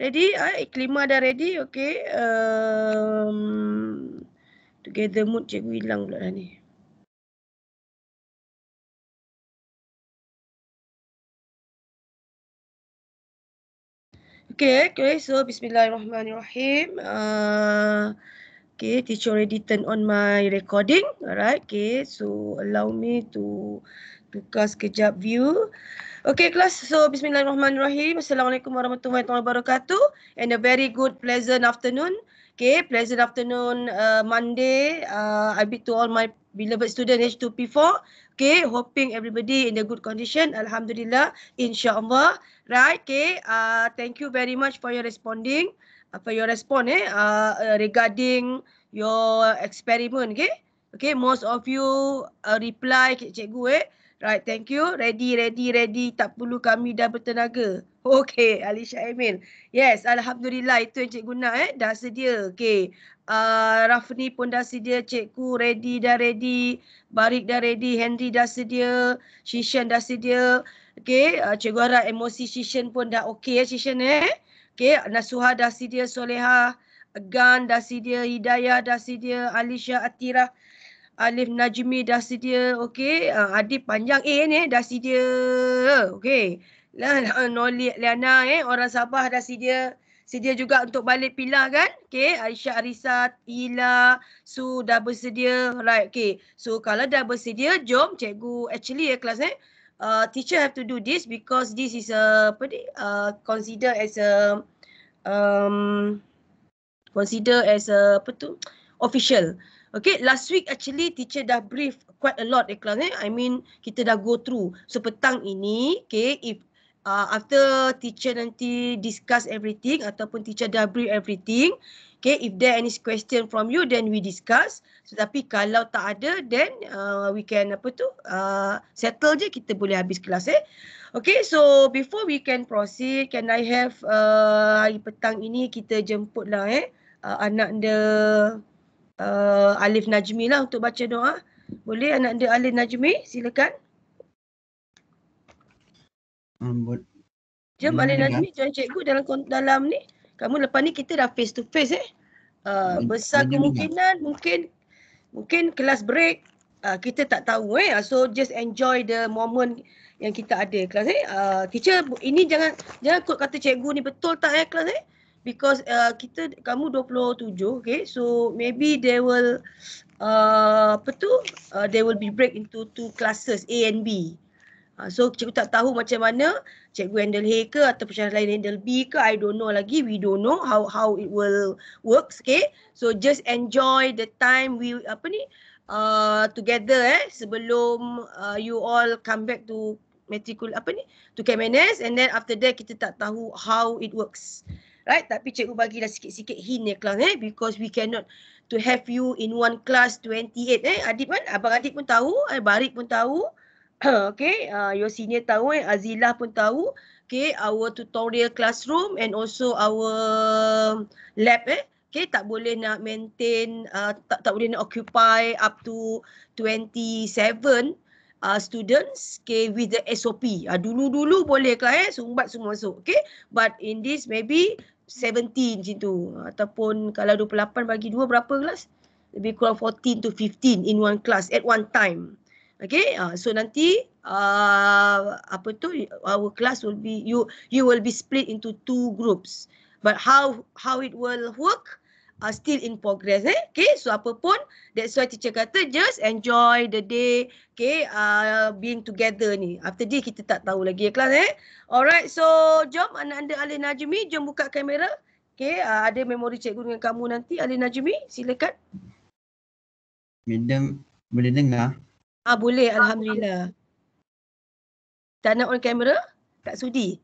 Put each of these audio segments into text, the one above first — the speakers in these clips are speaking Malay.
Ready? Eh? Iklima dah ready? Okay. Um, together mood cikgu hilang pula dah ni. Okay, okay, so bismillahirrahmanirrahim. Uh, okay, teacher already turn on my recording. Alright, okay, so allow me to tukar sekejap view. Okay kelas, so bismillahirrahmanirrahim. Assalamualaikum warahmatullahi wabarakatuh. And a very good pleasant afternoon. Okay, pleasant afternoon uh, Monday. Uh, I bid to all my beloved student H2P4. Okay, hoping everybody in a good condition. Alhamdulillah, insyaAllah. Right, okay. Uh, thank you very much for your responding. Uh, for your response eh, uh, uh regarding your experiment. Okay, okay most of you uh, reply cikgu eh. Right, thank you. Ready, ready, ready. Tak perlu kami dah bertenaga. Okay, Alisha Emil. Yes, Alhamdulillah. Itu yang cikgu nak eh. Dah sedia. Okay. Uh, Rafni pun dah sedia. Cikgu ready, dah ready. Barik dah ready. Henry dah sedia. Shishan dah sedia. Okay, uh, cikgu harap emosi Shishan pun dah okay eh Shishan eh. Okay, Nasuha dah sedia. Soleha. Gan dah sedia. Hidayah dah sedia. Alisha Atirah. Alif Najmi dah sedia. Okey. Uh, Adib panjang A eh, ni eh, dah sedia. Okey. Lah, Noli Liana eh. Orang Sabah dah sedia. Sedia juga untuk balik pilah kan. Okey. Aisyah Arisat, Ila, Su dah bersedia. Right. Okey. So kalau dah bersedia, jom cikgu. Actually eh, kelas Eh, uh, teacher have to do this because this is a, apa ni, uh, consider as a, um, consider as a, apa tu, official. Okay, last week actually teacher dah brief quite a lot eh eh. I mean, kita dah go through. So, petang ini, okay, if uh, after teacher nanti discuss everything ataupun teacher dah brief everything, okay, if there any question from you, then we discuss. So, tapi kalau tak ada, then uh, we can apa tu, uh, settle je kita boleh habis kelas eh. Okay, so before we can proceed, can I have uh, hari petang ini kita jemput lah eh. Uh, anak dia uh, Alif Najmi lah untuk baca doa. Boleh anak dia Alif Najmi silakan. Um, hmm, but, Jom Alif Najmi join cikgu dalam dalam ni. Kamu lepas ni kita dah face to face eh. Uh, hmm, besar kemungkinan mungkin mungkin kelas break uh, kita tak tahu eh. Uh, so just enjoy the moment yang kita ada kelas eh. Uh, teacher ini jangan jangan kot kata cikgu ni betul tak eh kelas eh because uh, kita kamu 27 okay so maybe they will uh, apa tu uh, they will be break into two classes A and B uh, so cikgu tak tahu macam mana cikgu handle A ke atau pencara lain handle B ke I don't know lagi we don't know how how it will works okay so just enjoy the time we apa ni uh, together eh sebelum uh, you all come back to matricul apa ni to Kemenes and then after that kita tak tahu how it works right? Tapi cikgu bagilah sikit-sikit hint ya kelas eh because we cannot to have you in one class 28 eh. Adib kan? Abang Adib pun tahu, eh, Barik pun tahu. okay, uh, your senior tahu eh, Azilah pun tahu. Okay, our tutorial classroom and also our um, lab eh. Okay, tak boleh nak maintain, uh, tak, tak boleh nak occupy up to 27 uh, ah, students okay, with the SOP. Dulu-dulu uh, boleh kan eh, sumbat semua masuk. Okay, but in this maybe 17 macam tu ataupun kalau 28 bagi 2 berapa kelas? Lebih kurang 14 to 15 in one class at one time. Okay, uh, so nanti uh, apa tu our class will be you you will be split into two groups. But how how it will work? Uh, are still in progress eh okay so apa pun that's why teacher kata just enjoy the day okay uh, being together ni after this kita tak tahu lagi ya kelas eh alright so jom anak anda Alin Najmi jom buka kamera okay uh, ada memori cikgu dengan kamu nanti Alin Najmi silakan Madam boleh dengar? Ah boleh alhamdulillah. Tak nak on kamera? Tak sudi?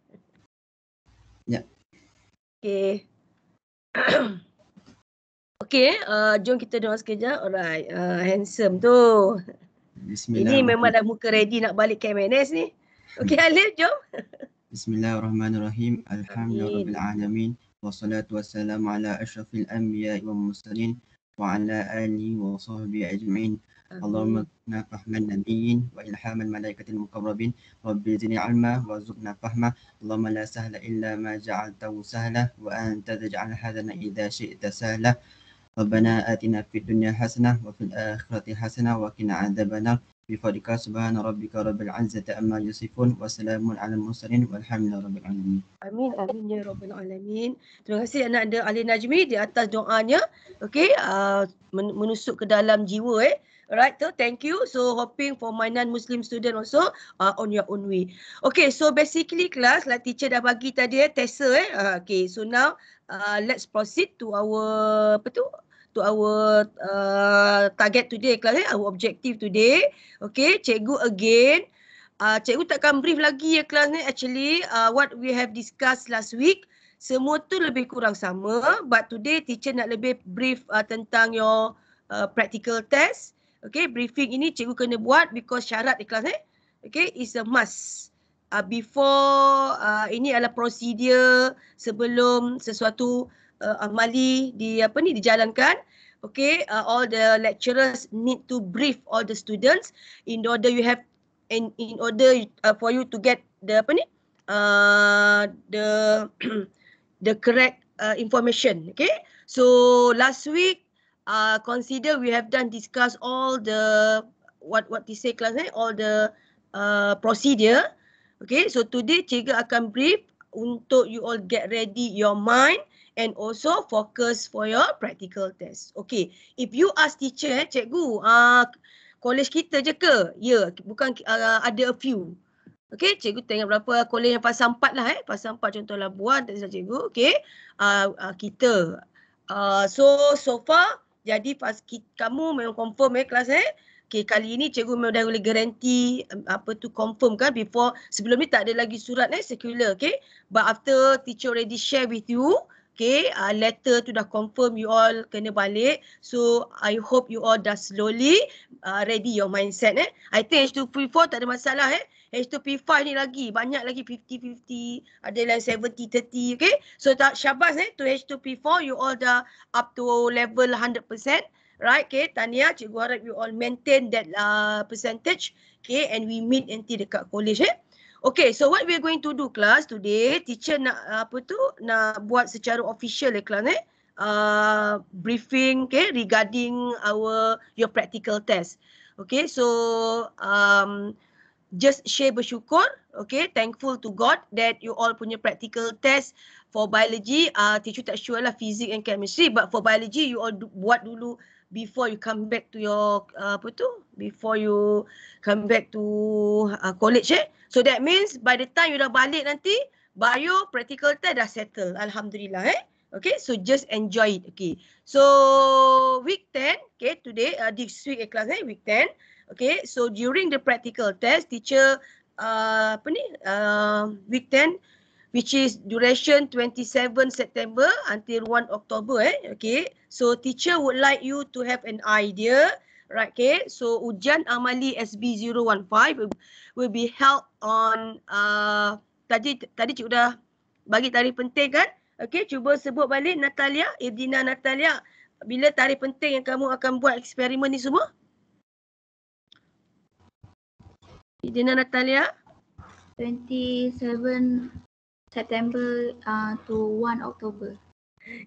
Ya. Okay. Okay, uh, jom kita doa sekejap. Alright, uh, handsome tu. Bismillah. Ini memang dah muka ready nak balik ke MNS ni. Okay, hmm. Alif, jom. Bismillahirrahmanirrahim. Alhamdulillahirrahmanirrahim. Wassalatu wassalamu ala ashrafil anbiya wa mursalin wa ala alihi wa sahbihi ajma'in. اللهم ارزقنا فهم النبيين والحام الملائكه المقربين رب زدني علما وارزقنا فهما اللهم لا سهل الا ما جعلته سهلا وانت تجعل هذا اذا شئت سهلا ربنا آتنا في الدنيا حسنة وفي الآخرة حسنة وقنا عذاب النار بفضلك سبحان ربك رب العزة أما يصفون وسلام على المرسلين والحمد لله رب العالمين آمين آمين يا رب العالمين Terima kasih anak ada Ali Najmi di atas doanya Okay uh, menusuk ke dalam jiwa eh Right, so thank you. So hoping for my non-Muslim student also uh, on your own way. Okay, so basically class, like teacher dah bagi tadi eh, tester eh. Uh, okay, so now uh, let's proceed to our, apa tu, to our uh, target today class eh our objective today okay cikgu again uh, cikgu takkan brief lagi ya class ni actually uh, what we have discussed last week semua tu lebih kurang sama but today teacher nak lebih brief uh, tentang your uh, practical test okay briefing ini cikgu kena buat because syarat di class eh okay is a must uh, before uh, ini adalah prosedur sebelum sesuatu uh, amali di apa ni dijalankan okay uh, all the lecturers need to brief all the students in order you have in in order uh, for you to get the apa ni uh, the the correct uh, information okay so last week uh, consider we have done discuss all the what what to say class eh? all the uh, procedure okay so today cikgu akan brief untuk you all get ready your mind and also focus for your practical test. Okay, if you ask teacher, eh, cikgu, uh, college kita je ke? Ya, yeah, bukan uh, ada a few. Okay, cikgu tengok berapa college yang pasang empat lah. Eh. Pasang empat lah buat, tak salah cikgu. Okay, uh, uh, kita. Uh, so, so far, jadi pas kamu memang confirm eh, kelas eh. Okay, kali ini cikgu memang dah boleh guarantee um, apa tu confirm kan before sebelum ni tak ada lagi surat eh secular okay. But after teacher already share with you, okay uh, letter tu dah confirm you all kena balik so i hope you all dah slowly uh, ready your mindset eh i think H2P4 tak ada masalah eh H2P5 ni lagi banyak lagi 50-50 ada lain 70-30 okay so tak syabas eh to H2P4 you all dah up to level 100% Right, okay, Tania, cikgu harap you all maintain that uh, percentage, okay, and we meet nanti dekat college, eh. Okay, so what we are going to do class today, teacher nak uh, apa tu, nak buat secara official eh class eh, uh, briefing okay, regarding our, your practical test. Okay, so um, just share bersyukur, okay, thankful to God that you all punya practical test uh, for biology, uh, teacher tak sure lah physics and chemistry. But for biology, you all do, buat dulu before you come back to your, uh, apa tu? Before you come back to uh, college eh. So that means by the time you dah balik nanti, bio practical test dah settle. Alhamdulillah eh. Okay, so just enjoy it. Okay, so week 10, okay, today, uh, this week class eh, week 10. Okay, so during the practical test, teacher, uh, apa ni, uh, week 10, which is duration 27 September until 1 October eh okay so teacher would like you to have an idea right okay so ujian amali SB015 will be held on uh, tadi tadi cik dah bagi tarikh penting kan okay cuba sebut balik Natalia Edina Natalia bila tarikh penting yang kamu akan buat eksperimen ni semua Edina Natalia 27 September uh, to 1 October.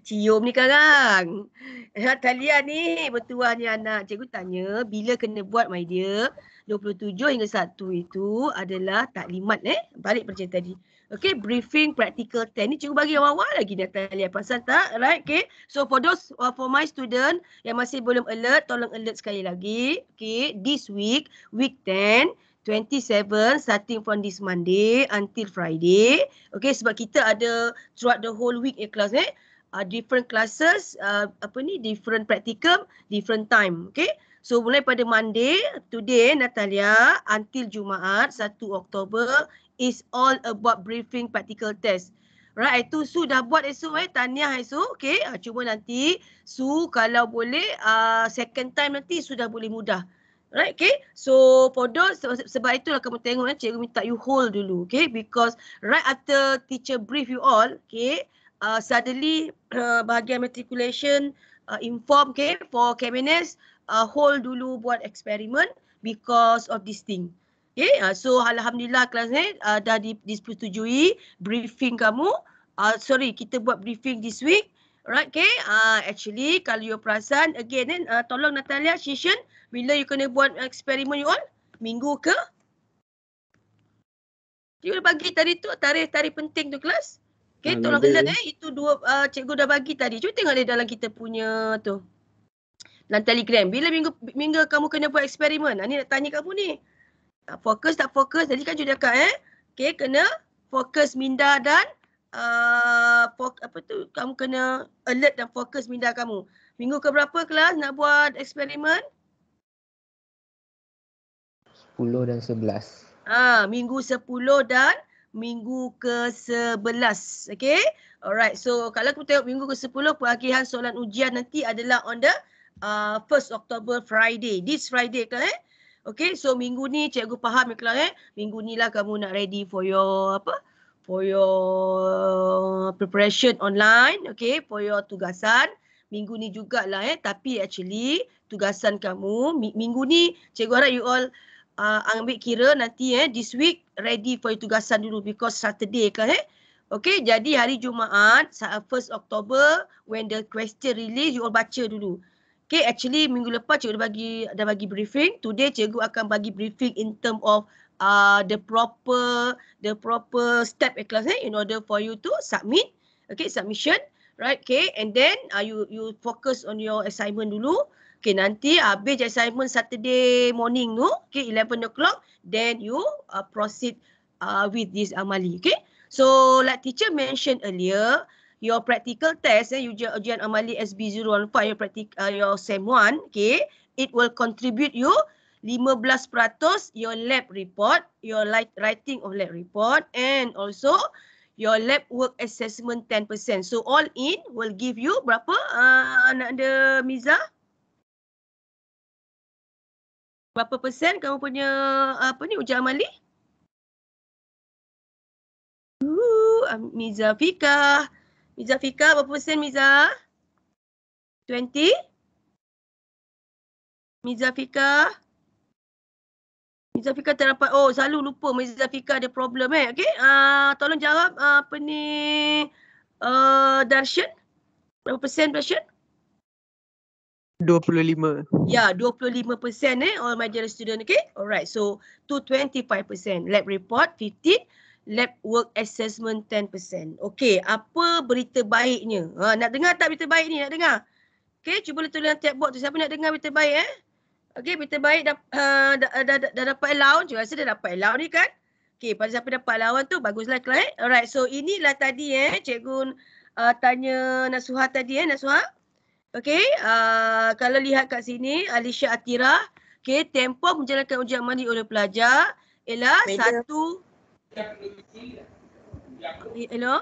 Cium ni sekarang. Eh, Talia ni bertuah ni anak. Cikgu tanya bila kena buat my dear. 27 hingga 1 itu adalah taklimat eh. Balik percaya tadi. Okay, briefing practical 10 ni cikgu bagi awal-awal lagi Natalia. Pasal tak? Right, okay. So for those, uh, for my student yang masih belum alert, tolong alert sekali lagi. Okay, this week, week 10, 27 starting from this Monday until Friday. Okay sebab kita ada throughout the whole week ya kelas eh. Uh, different classes, uh, apa ni, different practicum, different time. Okay. So mulai pada Monday, today Natalia until Jumaat 1 Oktober is all about briefing practical test. Right, itu Su dah buat esok eh. Tahniah esok. Okay, uh, cuba nanti Su kalau boleh uh, second time nanti sudah boleh mudah. Right, okay. So, for those, sebab itulah kamu tengok, eh, cikgu minta you hold dulu, okay. Because right after teacher brief you all, okay, uh, suddenly uh, bahagian matriculation uh, inform, okay, for KMNS, uh, hold dulu buat eksperimen because of this thing. Okay, uh, so Alhamdulillah kelas ni uh, dah disetujui briefing kamu. Uh, sorry, kita buat briefing this week. Right, okay. Uh, actually, kalau you perasan, again, eh, uh, tolong Natalia, Shishan, uh, bila you kena buat eksperimen you all? Minggu ke? Cikgu dah bagi tadi tu tarikh-tarikh penting tu kelas. Okay, hmm, tolong kena. eh. Itu dua uh, cikgu dah bagi tadi. Cuma tengok dia dalam kita punya tu. Dalam telegram. Bila minggu minggu kamu kena buat eksperimen? Ha, nak tanya kamu ni. Tak fokus, tak fokus. Jadi kan cikgu dah kat eh. Okay, kena fokus minda dan uh, fok, apa tu? Kamu kena alert dan fokus minda kamu. Minggu ke berapa kelas nak buat Eksperimen. 10 dan 11. Ah, ha, minggu 10 dan minggu ke-11. Okay. Alright. So kalau kita tengok minggu ke-10, pengakhiran soalan ujian nanti adalah on the uh, 1st October Friday. This Friday ke eh? Okay. So minggu ni cikgu faham ya kelas eh? Minggu ni lah kamu nak ready for your apa? For your uh, preparation online. Okay. For your tugasan. Minggu ni jugalah eh. Tapi actually tugasan kamu, minggu ni cikgu harap you all uh, ambil kira nanti eh this week ready for your tugasan dulu because Saturday kan eh. Okay, jadi hari Jumaat, 1 uh, Oktober, when the question release, you all baca dulu. Okay, actually minggu lepas cikgu dah bagi, dah bagi briefing. Today cikgu akan bagi briefing in term of uh, the proper the proper step in class eh, in order for you to submit. Okay, submission. Right, okay. And then uh, you you focus on your assignment dulu. Okay, nanti habis assignment Saturday morning tu, okay, 11 o'clock, then you uh, proceed uh, with this amali, okay? So, like teacher mentioned earlier, your practical test, eh, you ujian amali SB015, your, practic, uh, your same one okay, it will contribute you 15% your lab report, your writing of lab report, and also your lab work assessment 10%. So, all in will give you berapa, uh, anak anda berapa persen kamu punya apa ni ujian amali? Uh, Miza Fika. Miza Fika berapa persen Miza? 20? Miza Fika? Miza Fika terdapat, oh selalu lupa Miza Fika ada problem eh. Okay, uh, tolong jawab uh, apa ni uh, Darshan? Berapa persen Darshan? 25. Ya, yeah, 25% eh all major student okay? Alright. So, to 25%, lab report 15, lab work assessment 10%. Okay, apa berita baiknya? Ha, nak dengar tak berita baik ni? Nak dengar? Okay, cuba letak dalam chat box tu. Siapa nak dengar berita baik eh? Okay, berita baik dah ha, dah dah, dah, dah dapat allowance. Juga rasa dah dapat allowance ni kan? Okay, pada siapa dapat allowance tu baguslah kelas eh. Alright. So, inilah tadi eh cikgu uh, tanya Nasuha tadi eh, Nasuha. Okey, uh, kalau lihat kat sini Alicia Atira. okey, tempoh menjalankan ujian mandi oleh pelajar ialah Major. satu Hello?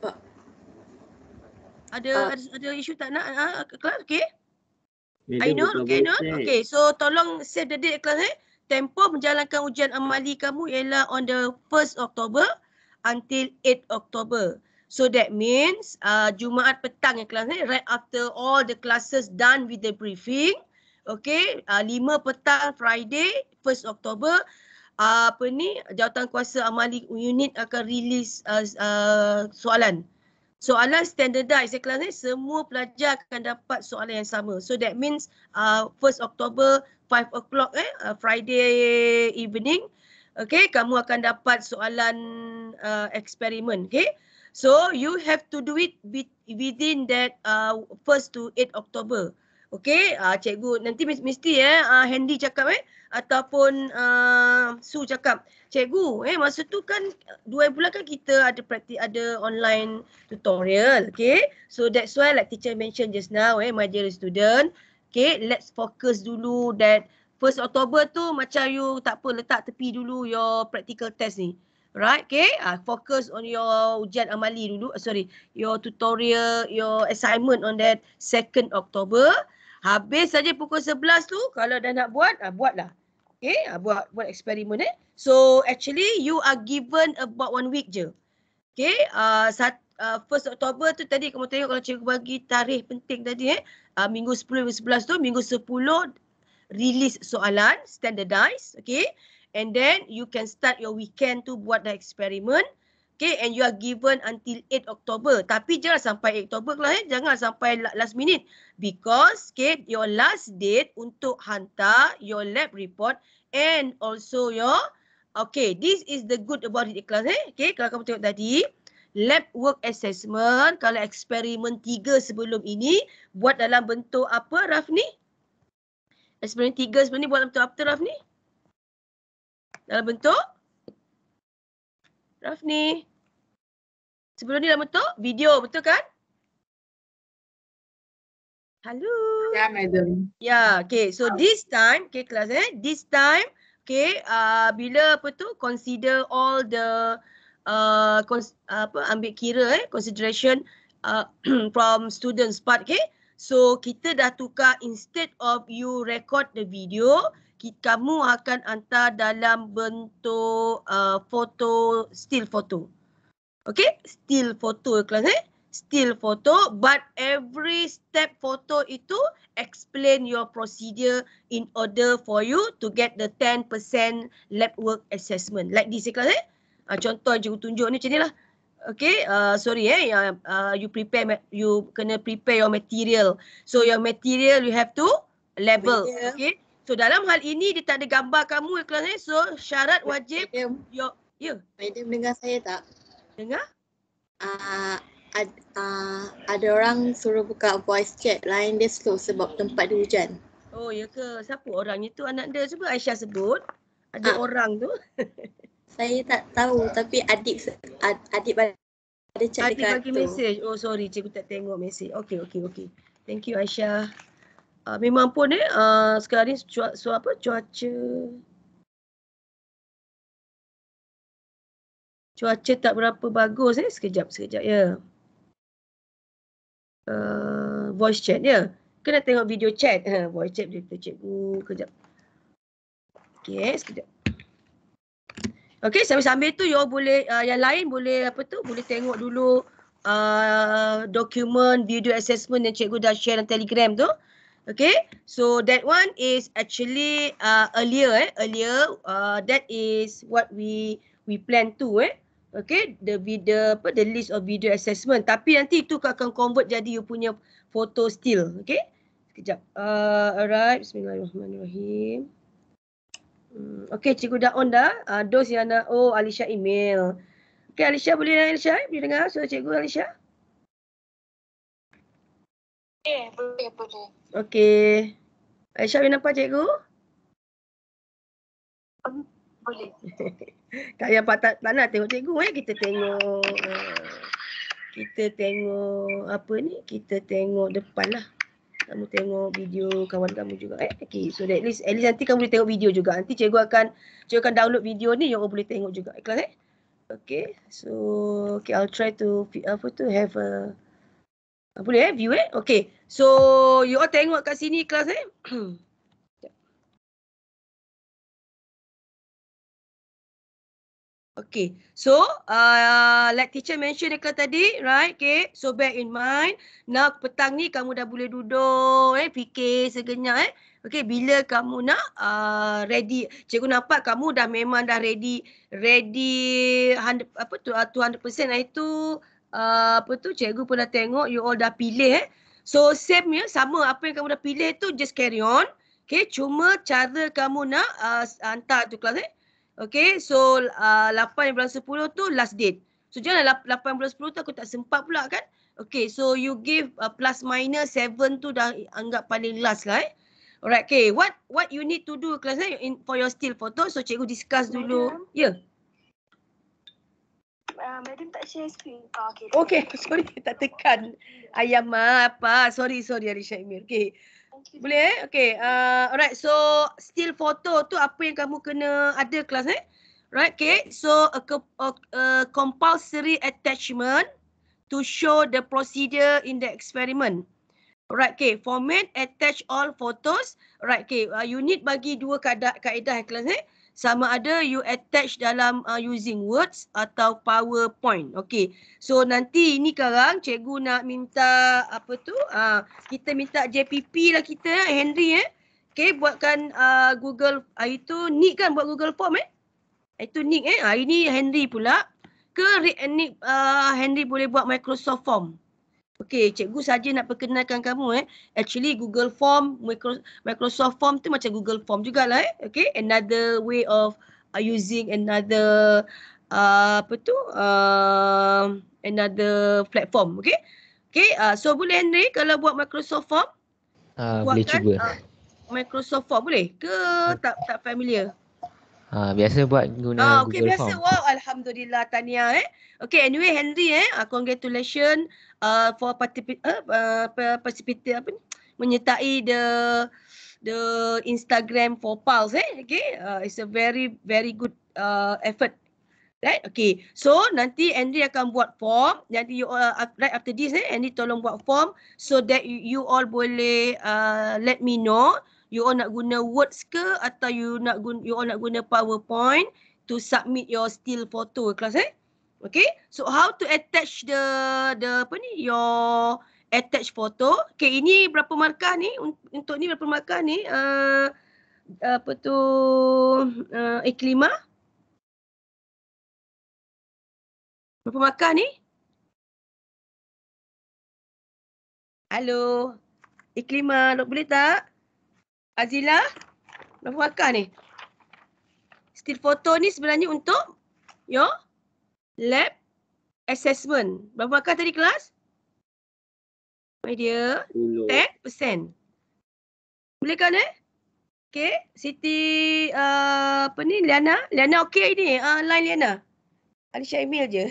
Oh. Ada, uh. ada ada isu tak nak ha? kelas okey? Ainul, okay, Ainul. Okay, okay, so tolong save the date kelas eh. Tempoh menjalankan ujian amali kamu ialah on the 1st October until 8 October. So that means uh, Jumaat petang yang kelas ni right after all the classes done with the briefing. Okay, uh, lima uh, petang Friday, 1 Oktober, uh, apa ni, jawatan kuasa amali unit akan rilis uh, uh, soalan. Soalan standardized eh, kelas ni, semua pelajar akan dapat soalan yang sama. So that means uh, 1 Oktober, 5 o'clock eh, uh, Friday evening. Okay, kamu akan dapat soalan uh, eksperimen. Okay. So you have to do it within that uh, first to 8 October. okay? uh, cikgu nanti mesti eh uh, ah, handy cakap eh ataupun uh, su cakap. Cikgu, eh masa tu kan dua bulan kan kita ada praktik ada online tutorial, okay? So that's why like teacher mention just now eh my dear student, okay? let's focus dulu that first October tu macam you tak apa letak tepi dulu your practical test ni right okay uh, focus on your ujian amali dulu uh, sorry your tutorial your assignment on that 2nd October habis saja pukul 11 tu kalau dah nak buat uh, buatlah okay uh, buat buat eksperimen eh so actually you are given about one week je okay uh, uh, 1 October tu tadi kamu tengok kalau cikgu bagi tarikh penting tadi eh uh, minggu 10 minggu 11 tu minggu 10 release soalan standardize. okay And then you can start your weekend to buat the experiment. Okay, and you are given until 8 October. Tapi jangan sampai 8 Oktober lah, eh. jangan sampai last minute. Because, okay, your last date untuk hantar your lab report and also your, okay, this is the good about it, class, eh. Okay, kalau kamu tengok tadi, lab work assessment, kalau eksperimen tiga sebelum ini, buat dalam bentuk apa, Raf Eksperimen tiga sebelum ni buat dalam bentuk apa, Raf ni? dalam bentuk draft ni. Sebelum ni dalam bentuk video, betul kan? Hello. Ya, yeah, madam. Ya, yeah, okay. So oh. this time, okay kelas eh, this time, okay, uh, bila apa tu, consider all the, uh, cons- uh, apa, ambil kira eh, consideration uh, from students part, okay. So kita dah tukar instead of you record the video, kamu akan hantar dalam bentuk uh, foto, still photo. Okay, still photo kelas eh. Still photo but every step photo itu explain your procedure in order for you to get the 10% lab work assessment. Like this kelas eh. Uh, contoh je tunjuk ni macam ni lah. Okay, uh, sorry eh. Uh, you prepare, you kena prepare your material. So your material you have to level. Okay. So dalam hal ini dia tak ada gambar kamu kelas eh. So syarat wajib Madam. your ya. Yeah. dengar saya tak? Dengar? Ah uh, Ad, uh, ada orang suruh buka voice chat lain dia slow sebab tempat dia hujan. Oh ya ke? Siapa orangnya tu anak dia? Cuba Aisyah sebut. Ada ha. orang tu. Saya tak tahu tapi adik adik ada chat adik dekat tu. Adik bagi mesej. Oh sorry cikgu tak tengok mesej. Okey okey okey. Thank you Aisyah uh, memang pun eh uh, ah, sekarang ni cuaca su- apa cuaca cuaca tak berapa bagus eh sekejap sekejap ya yeah. uh, voice chat ya yeah. kena tengok video chat ha, voice chat dia tu cikgu kejap okay eh, sekejap okay sambil-sambil tu you boleh uh, yang lain boleh apa tu boleh tengok dulu uh, dokumen video assessment yang cikgu dah share dalam telegram tu. Okay, so that one is actually uh, earlier. Eh? Earlier, uh, that is what we we plan to. Eh? Okay, the video, apa, the list of video assessment. Tapi nanti itu akan convert jadi you punya photo still. Okay, sekejap. Uh, alright, bismillahirrahmanirrahim. Hmm. Okay, cikgu dah on dah. Uh, dos yang nak, oh Alisha email. Okay, Alisha boleh dengar lah, Alisha? Boleh dengar? So, cikgu Alisha? boleh. Okey. Aisyah boleh nampak cikgu? Boleh. tak payah tak, tak, tak nak tengok cikgu eh. Kita tengok. Eh, kita tengok apa ni? Kita tengok depan lah. Kamu tengok video kawan kamu juga. Eh? Okay, so at least, at least nanti kamu boleh tengok video juga. Nanti cikgu akan cikgu akan download video ni yang kamu boleh tengok juga. Iklan, eh? Okay, so okay, I'll try to apa tu have a boleh eh view eh. Okay. So you all tengok kat sini kelas eh. Okay, so uh, like teacher mention dekat tadi, right? Okay, so bear in mind. Now petang ni kamu dah boleh duduk, eh, fikir segenap. Eh. Okay, bila kamu nak uh, ready. Cikgu nampak kamu dah memang dah ready. Ready 100, apa tu, 200% uh, lah itu. Ah, apa tu cikgu pun dah tengok you all dah pilih eh. So same ya sama apa yang kamu dah pilih tu just carry on. Okay cuma cara kamu nak uh, hantar tu kelas eh. Okay so ah, uh, 10 tu last date. So jangan 8-10 tu aku tak sempat pula kan. Okay so you give uh, plus minus 7 tu dah anggap paling last lah eh. Alright okay what what you need to do kelas eh in, for your still photo. So cikgu discuss dulu. Ya. Yeah. Ah, madam tak share screen. Oh, okay. Okay, sorry tak tekan. Ayam apa? Sorry, sorry Arisha Emir. Okay. Boleh eh? Okay. Uh, alright, so still photo tu apa yang kamu kena ada kelas eh? Right, okay. So, a, a, a compulsory attachment to show the procedure in the experiment. Right, okay. Format, attach all photos. Right, okay. Uh, you need bagi dua kaedah, kaedah eh, kelas eh? sama ada you attach dalam uh, using words atau powerpoint Okay, so nanti ini sekarang cikgu nak minta apa tu uh, kita minta JPP lah kita eh, Henry eh Okay, buatkan uh, Google uh, itu nick kan buat Google form eh itu nick eh uh, ini Henry pula ke uh, Henry boleh buat Microsoft form Okay, cikgu saja nak perkenalkan kamu eh. Actually Google Form, Microsoft Form tu macam Google Form jugalah eh. Okay, another way of uh, using another uh, apa tu? Uh, another platform, Okay, okay. uh, so boleh Henry kalau buat Microsoft Form? Uh, buatkan, boleh cuba. Uh, Microsoft Form boleh ke ah. tak tak familiar? Ha, biasa buat guna ha, ah, okay, Google biasa. Form. Wow, Alhamdulillah, tanya eh. Okay, anyway Henry eh, uh, congratulations uh, for participate, eh, uh, uh, apa ni? menyertai the the Instagram for Pulse eh. Okay, uh, it's a very very good uh, effort. Right? Okay. So nanti Henry akan buat form. Nanti you all, uh, right after this eh, Henry tolong buat form so that you, you all boleh uh, let me know you all nak guna words ke atau you nak guna, you all nak guna powerpoint to submit your still photo kelas eh okay so how to attach the the apa ni your attach photo okay ini berapa markah ni untuk ni berapa markah ni uh, apa tu uh, iklima berapa markah ni Hello, Iklima, nak boleh tak? Azila, nak buat ni? Still photo ni sebenarnya untuk your lab assessment. Berapa markah tadi kelas? My dear, 10%. Boleh kan eh? Okay, Siti uh, apa ni, Liana? Liana okay ni, uh, ah, line Liana. Ada Syamil je.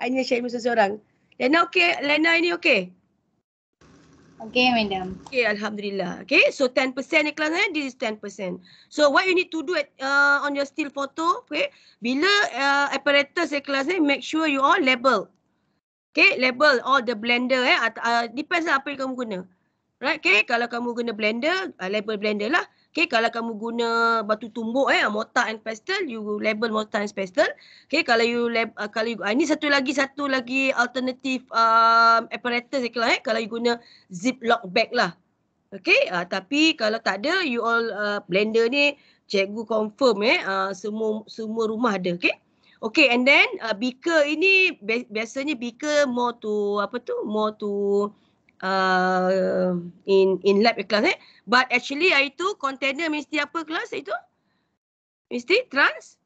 Hanya Syamil seseorang. Liana okay, Liana ini okay? Okay, madam. Okay, Alhamdulillah. Okay, so 10% ni kelas ni, this is 10%. So, what you need to do at, uh, on your still photo, okay, bila uh, apparatus ni kelas ni, eh, make sure you all label. Okay, label all the blender eh, uh, depends lah apa yang kamu guna. Right, okay, kalau kamu guna blender, uh, label blender lah. Okay, kalau kamu guna batu tumbuk eh, mortar and pestle, you label mortar and pestle. Okay, kalau you lab, uh, kalau you, uh, ini satu lagi satu lagi alternatif um, apparatus ikhlas eh, kalau you guna ziplock bag lah. Okay, uh, tapi kalau tak ada, you all uh, blender ni cikgu confirm eh, uh, semua semua rumah ada. Okay, okay and then uh, beaker ini biasanya beaker more to apa tu, more to Uh, in in lab kelas eh but actually itu container mesti apa kelas itu mesti trans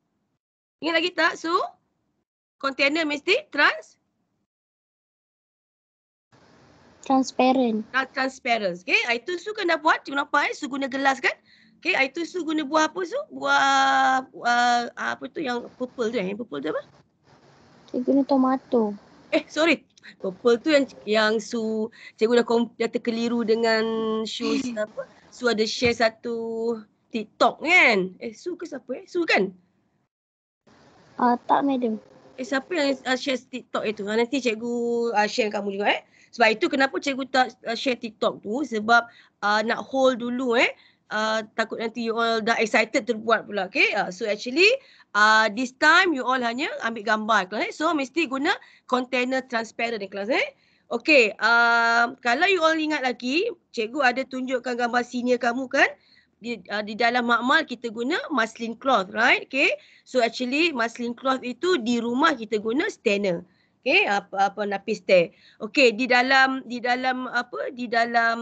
ingat lagi tak su? container mesti trans transparent Trans ah, transparent okey itu su kena buat kenapa eh su guna gelas kan okey itu su guna buah apa su buah uh, apa tu yang purple tu eh purple tu apa dia guna tomato eh sorry purple tu yang yang su cikgu dah, dah terkeliru dengan shoes hmm. apa su ada share satu TikTok kan eh su ke siapa eh su kan ah uh, tak madam eh siapa yang uh, share TikTok itu ha, nanti cikgu uh, share kamu juga eh sebab itu kenapa cikgu tak uh, share TikTok tu sebab uh, nak hold dulu eh Uh, takut nanti you all dah excited terbuat pula okay uh, so actually uh, this time you all hanya ambil gambar kelas eh? so mesti guna container transparent ni eh, kelas eh okey um, kalau you all ingat lagi cikgu ada tunjukkan gambar senior kamu kan di, uh, di dalam makmal kita guna muslin cloth right Okay. so actually muslin cloth itu di rumah kita guna stainer Okay. apa apa napis teh Okay. di dalam di dalam apa di dalam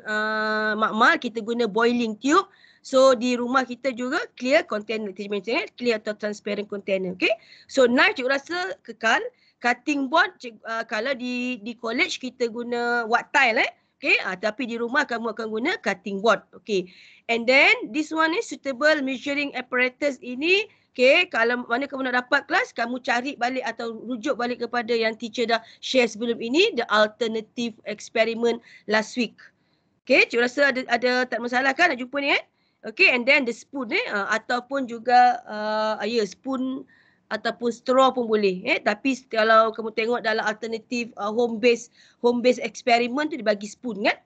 uh, makmal kita guna boiling tube So di rumah kita juga clear container management, clear atau transparent container. Okay. So knife cikgu rasa kekal. Cutting board cik, uh, kalau di di college kita guna wat tile eh. Okay. Uh, tapi di rumah kamu akan guna cutting board. Okay. And then this one is suitable measuring apparatus ini. Okay, kalau mana kamu nak dapat kelas, kamu cari balik atau rujuk balik kepada yang teacher dah share sebelum ini, the alternative experiment last week. Okay, cikgu rasa ada, ada tak masalah kan nak jumpa ni eh? Okay, and then the spoon eh, uh, ataupun juga uh, yeah, spoon ataupun straw pun boleh. Eh. Tapi kalau kamu tengok dalam alternatif uh, home base home base experiment tu dibagi spoon kan.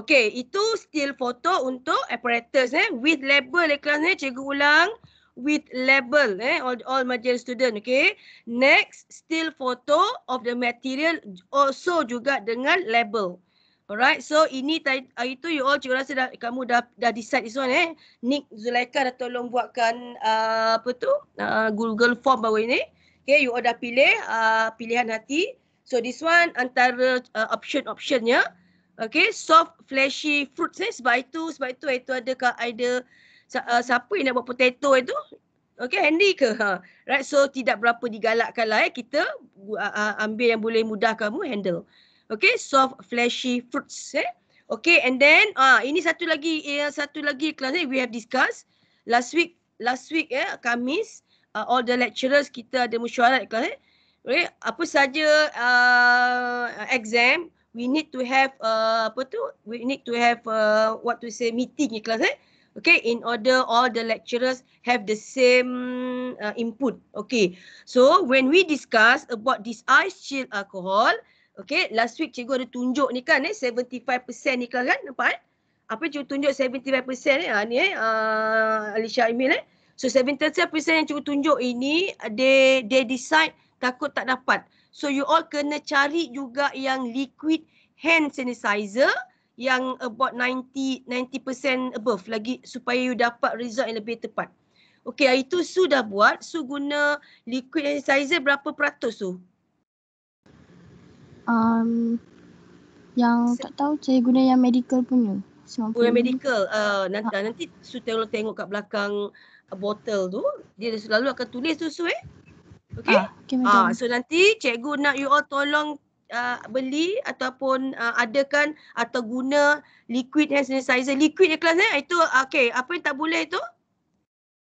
Okey, itu still photo untuk apparatus eh, with label eh, kelas ni. Eh, cikgu ulang with label eh, all, all majlis student. Okey. next still photo of the material also juga dengan label. Alright, so ini hari ah, tu you all cikgu rasa dah, kamu dah dah decide this one eh. Nick Zulaika dah tolong buatkan uh, apa tu uh, Google form bawah ini. Okay, you all dah pilih uh, pilihan hati. So this one antara uh, option-optionnya. Okay, soft fleshy fruits eh. Sebab itu, sebab itu itu ada ke ada uh, siapa yang nak buat potato itu. Okay, handy ke? Ha. Right, so tidak berapa digalakkan lah eh. Kita uh, uh, ambil yang boleh mudah kamu handle. Okay, soft fleshy fruits. Eh? Okay, and then ah uh, ini satu lagi eh, satu lagi kelas ni eh, we have discussed last week last week ya eh, Kamis uh, all the lecturers kita ada mesyuarat kelas ni. Eh? Okay, apa saja uh, exam we need to have uh, apa tu we need to have uh, what to say meeting ni kelas ni. Eh? Okay, in order all the lecturers have the same uh, input. Okay, so when we discuss about this ice chill alcohol, Okay, last week cikgu ada tunjuk ni kan, eh, 75% ni kan, kan? nampak kan? Eh? Apa cikgu tunjuk 75% ni, ha, ni eh, uh, ah, Alisha Emil eh. So 75% yang cikgu tunjuk ini, they, they decide takut tak dapat. So you all kena cari juga yang liquid hand sanitizer yang about 90 90% above lagi supaya you dapat result yang lebih tepat. Okay, itu Su dah buat. Su guna liquid sanitizer berapa peratus tu? um, yang Se- tak tahu saya guna yang medical punya. Guna medical. Uh, ha. nanti, ha. nanti su tengok, tengok kat belakang uh, botol tu. Dia selalu akan tulis tu su eh. Okay. Ha, ah, okay ha, ah, so nanti cikgu nak you all tolong uh, beli ataupun uh, adakan atau guna liquid hand sanitizer. Liquid ni kelas eh. Itu okay. Apa yang tak boleh itu?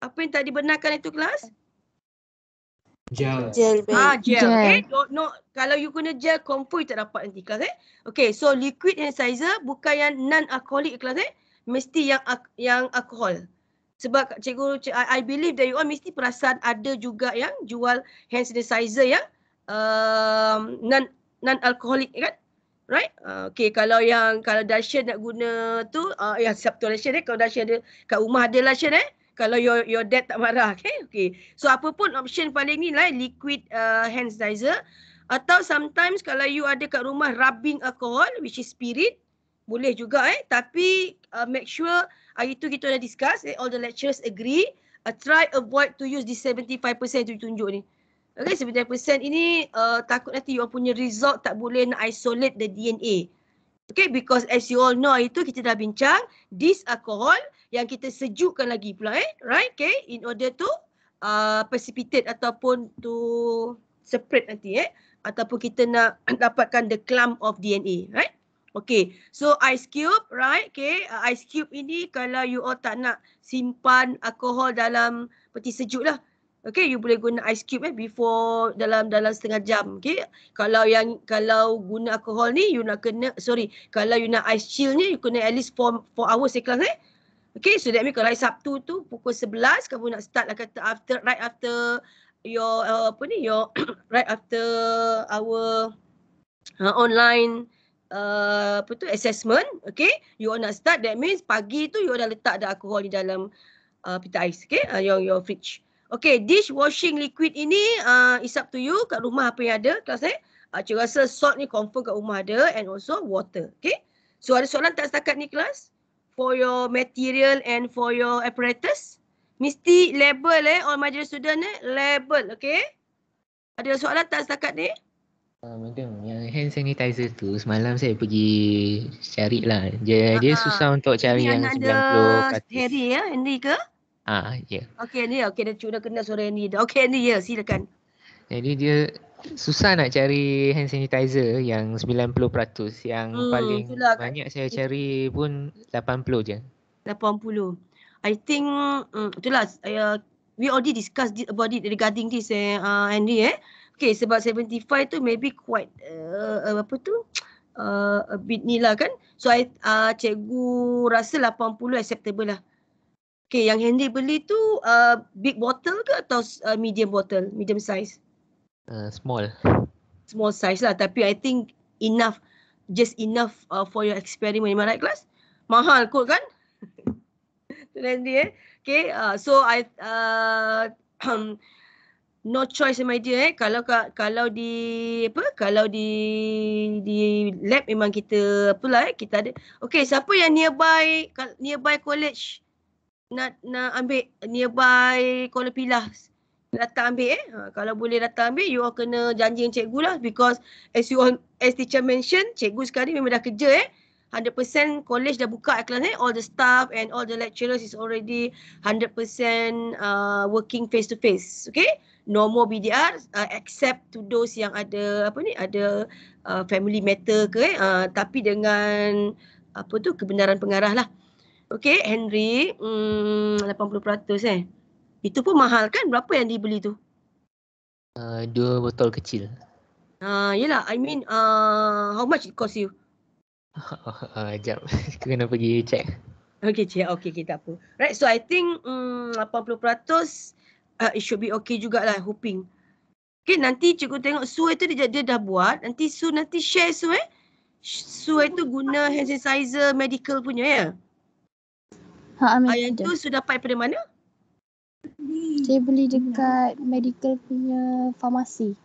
Apa yang tak dibenarkan itu kelas? Okay. Gel. Gel. Ah, gel. gel. Okay. Don't know. Kalau you guna gel, confirm you tak dapat nanti kelas eh. Okay. So, liquid sanitizer bukan yang non-alcoholic kelas eh. Mesti yang yang alkohol. Sebab cikgu, cikgu I, I believe that you all mesti perasan ada juga yang jual hand sanitizer yang um, non non alcoholic kan? Right? Uh, okay, kalau yang kalau Dasha nak guna tu, uh, ya siap tu Dasha eh. Kalau Dasha ada, kat rumah ada Dasha eh kalau your your dad tak marah okay okay so apa pun option paling ni lah like liquid uh, hand sanitizer atau sometimes kalau you ada kat rumah rubbing alcohol which is spirit boleh juga eh tapi uh, make sure hari itu kita dah discuss eh, all the lecturers agree uh, try avoid to use the 75% tu tunjuk ni okay 75% ini uh, takut nanti you punya result tak boleh nak isolate the DNA Okay, because as you all know, itu kita dah bincang, this alcohol yang kita sejukkan lagi pula eh right okay in order to uh, precipitate ataupun to separate nanti eh ataupun kita nak dapatkan the clump of DNA right okay so ice cube right okay uh, ice cube ini kalau you all tak nak simpan alkohol dalam peti sejuk lah Okay, you boleh guna ice cube eh before dalam dalam setengah jam. Okay, kalau yang kalau guna alkohol ni, you nak kena, sorry, kalau you nak ice chill ni, you kena at least 4 hours eh, class eh. Okay, so that means kalau Sabtu tu pukul 11 kamu nak start lah kata after right after your uh, apa ni your right after our uh, online uh, apa tu assessment, okay? You nak start that means pagi tu you dah letak dah alcohol di dalam uh, pita ais, okay? Uh, your your fridge. Okay, dish washing liquid ini uh, is up to you kat rumah apa yang ada, kelas eh? Uh, cikgu rasa salt ni confirm kat rumah ada and also water, okay? So ada soalan tak setakat ni kelas? for your material and for your apparatus. Mesti label eh, all majlis student eh, label, okay? Ada soalan tak setakat ni? Ah, madam, yang hand sanitizer tu semalam saya pergi cari lah. Dia, uh-huh. dia ah. susah untuk cari yang, yang 90 ada Harry ya, Andy ke? Ah, ya. Yeah. Okay, ni, okay, dia cuba kena suara Andy. Okay, Andy, ya, yeah, silakan. Jadi dia susah nak cari hand sanitizer yang 90% yang hmm, paling itulah. banyak saya cari pun 80 je 80 I think um, mm, itulah uh, we already discussed about it regarding this eh uh, Andy eh Okay sebab 75 tu maybe quite uh, uh, apa tu uh, a bit ni lah kan so I uh, cikgu rasa 80 acceptable lah Okay, yang Andy beli tu uh, big bottle ke atau uh, medium bottle, medium size? Uh, small. Small size lah. Tapi I think enough, just enough uh, for your experiment. Am I right, class? Mahal kot kan? Nanti eh. Okay, uh, so I, uh, no choice my dear eh. Kalau kalau di, apa, kalau di di lab memang kita, apa lah eh, kita ada. Okay, siapa yang nearby, nearby college? nak nak ambil nearby Kuala Pilah datang ambil eh. Ha, kalau boleh datang ambil, you all kena janji dengan cikgu lah because as you all, as teacher mention, cikgu sekarang ni memang dah kerja eh. 100% college dah buka kelas ni, eh? all the staff and all the lecturers is already 100% uh, working face to face. Okay, no more BDR uh, except to those yang ada apa ni, ada uh, family matter ke eh. Uh, tapi dengan apa tu kebenaran pengarah lah. Okay, Henry, hmm, 80% eh. Itu pun mahal kan? Berapa yang dibeli tu? Uh, dua botol kecil. Uh, yelah, I mean, uh, how much it cost you? Uh, jap, kena pergi check. Okay, check. Okay, okay, tak apa. Right, so I think um, 80% uh, it should be okay jugalah, hoping. Okay, nanti cikgu tengok Sue tu dia, dia dah buat. Nanti Sue nanti share Sue. Eh? Sue tu guna hand sanitizer medical punya, ya? Yeah? Ha, amin. tu sudah dapat daripada mana? Saya beli dekat medical punya farmasi.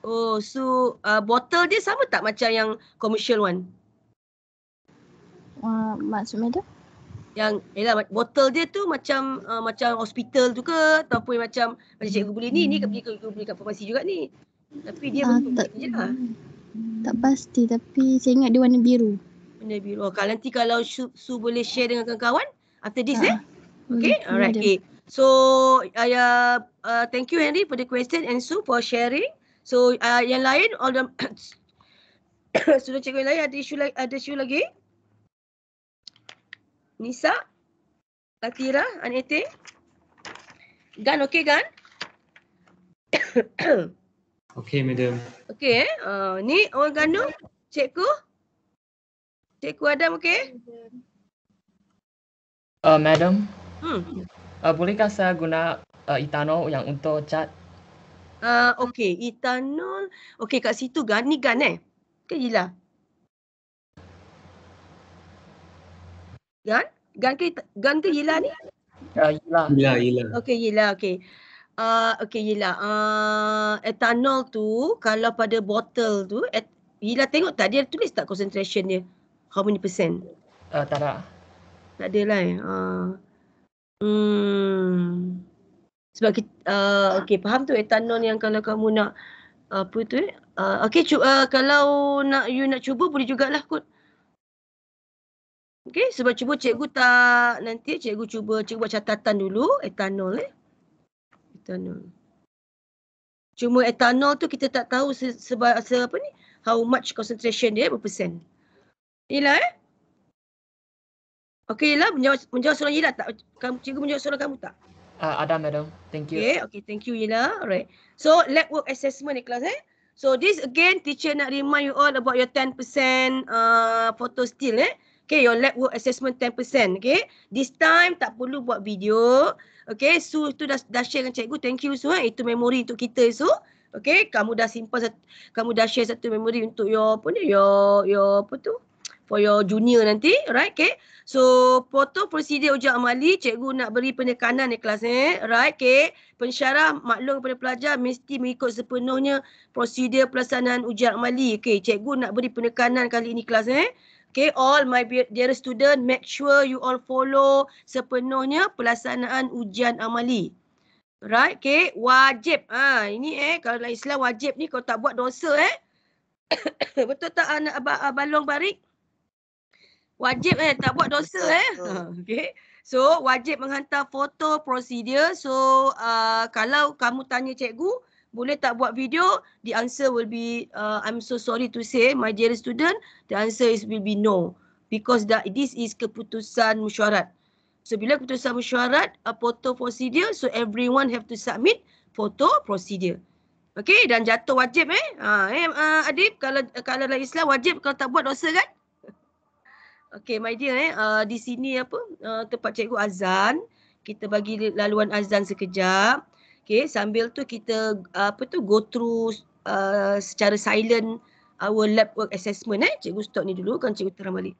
Oh, so uh, botol dia sama tak macam yang commercial one? Uh, maksud madam? Yang ialah botol dia tu macam uh, macam hospital tu ke ataupun macam macam cikgu beli ni, hmm. ni ke pergi ke beli kat farmasi juga ni. Tapi dia uh, tak, je lah. Tak pasti tapi saya ingat dia warna biru. Warna biru. Oh, kalau nanti kalau Su, Su boleh share dengan kawan-kawan after this uh, eh? Okay, alright. Okay. So, uh, uh, thank you, Henry, for the question and Sue for sharing. So, uh, yang lain, all the sudah cikgu yang lain, ada isu, ada isu lagi? Nisa? Latira? Anete, Gan, okay, Gan? okay, madam. Okay, eh? uh, ni orang Ganu, cikgu? Cikgu Adam, okay? Uh, madam? Hmm. Uh, bolehkah saya guna uh, etanol yang untuk cat? Uh, okey, etanol. Okey, kat situ gan. Ni gan eh? Ke kan gila? Gan? Gan ke, gan ke gila ni? Ya, gila. Ya, Okey, gila. Okey. Uh, okey, gila. Uh, etanol tu, kalau pada botol tu, et, gila tengok tak? Dia tulis tak concentration dia? How many percent? Uh, tak ada. Tak ada lah eh. Uh, Hmm. Sebab kita, uh, okay, faham tu etanol yang kalau kamu nak, apa tu eh? Uh, okay, cu- uh, kalau nak you nak cuba boleh jugalah kot. Okay, sebab cuba cikgu tak, nanti cikgu cuba, cikgu buat catatan dulu, etanol eh. Etanol. Cuma etanol tu kita tak tahu se- sebab, se- apa ni, how much concentration dia, berapa persen. Yelah eh. Okey lah, menjawab, menjawab soalan Yila tak? Kamu, cikgu menjawab soalan kamu tak? Uh, ah, ada, madam. Thank you. Okay, okay, thank you Yila. Alright. So, lab work assessment ni kelas eh. So, this again, teacher nak remind you all about your 10% uh, photo still eh. Okay, your lab work assessment 10%. Okay, this time tak perlu buat video. Okay, so tu dah, dah share dengan cikgu. Thank you, so eh. Itu memory untuk kita, so. Okay, kamu dah simpan, kamu dah share satu memory untuk your, apa ni, your, your, apa tu? for your junior nanti, right? Okay. So, proto prosedur ujian amali, cikgu nak beri penekanan ni kelas ni, eh? right? Okay. Pensyarah maklum kepada pelajar mesti mengikut sepenuhnya prosedur pelaksanaan ujian amali. Okay, cikgu nak beri penekanan kali ini kelas ni. Eh? Okay, all my dear student, make sure you all follow sepenuhnya pelaksanaan ujian amali. Right, okay. Wajib. Ah, ha, ini eh, kalau dalam Islam wajib ni kau tak buat dosa eh. Betul tak anak abang Balong Barik? wajib eh tak buat dosa eh Okay, so wajib menghantar foto prosedur so uh, kalau kamu tanya cikgu boleh tak buat video the answer will be uh, i'm so sorry to say my dear student the answer is will be no because that this is keputusan mesyuarat so bila keputusan mesyuarat a photo procedure so everyone have to submit photo procedure Okay, dan jatuh wajib eh ha eh uh, adib kalau kalau dalam islam wajib kalau tak buat dosa kan Okay, my dear eh, uh, di sini apa uh, tempat cikgu azan. Kita bagi laluan azan sekejap. Okay, sambil tu kita uh, apa tu go through uh, secara silent our lab work assessment eh. Cikgu stop ni dulu kan cikgu terang balik.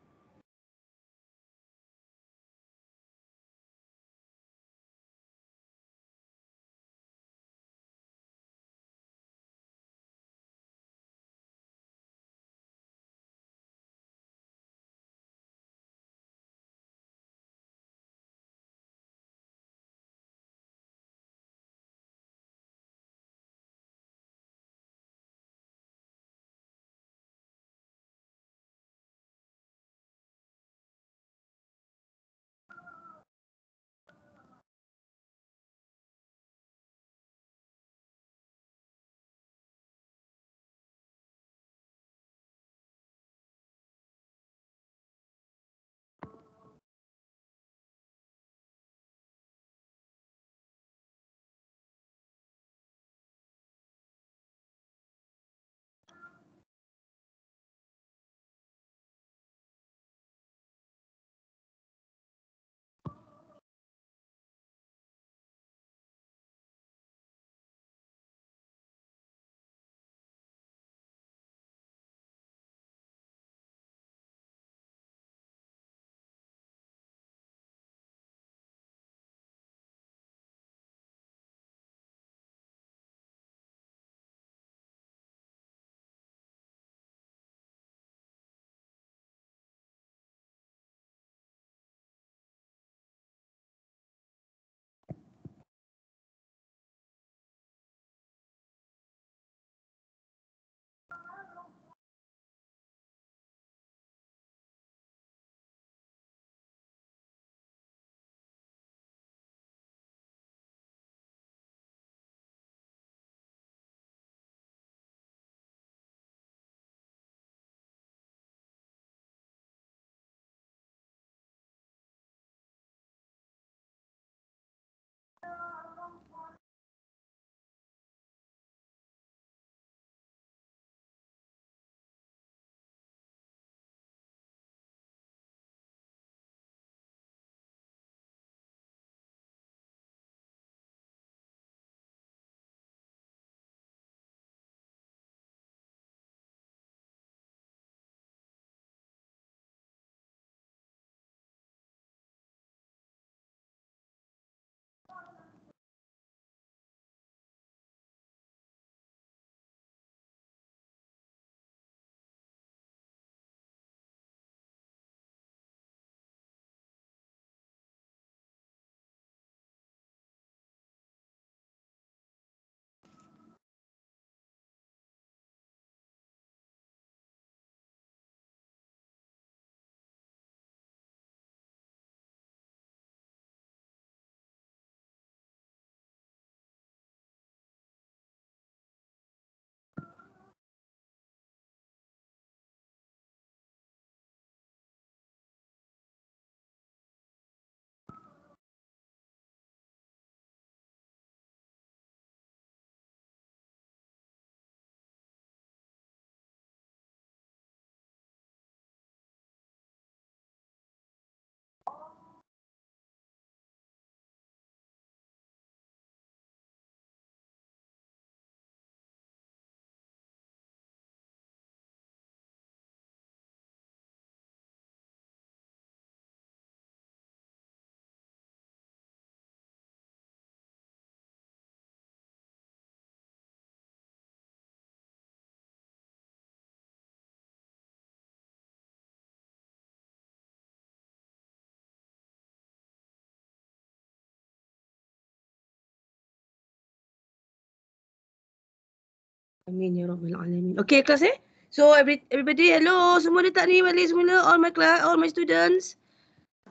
Amin ya rabbal alamin. Okay kelas eh. So every everybody hello semua dah tak ni balik semula all my class all my students.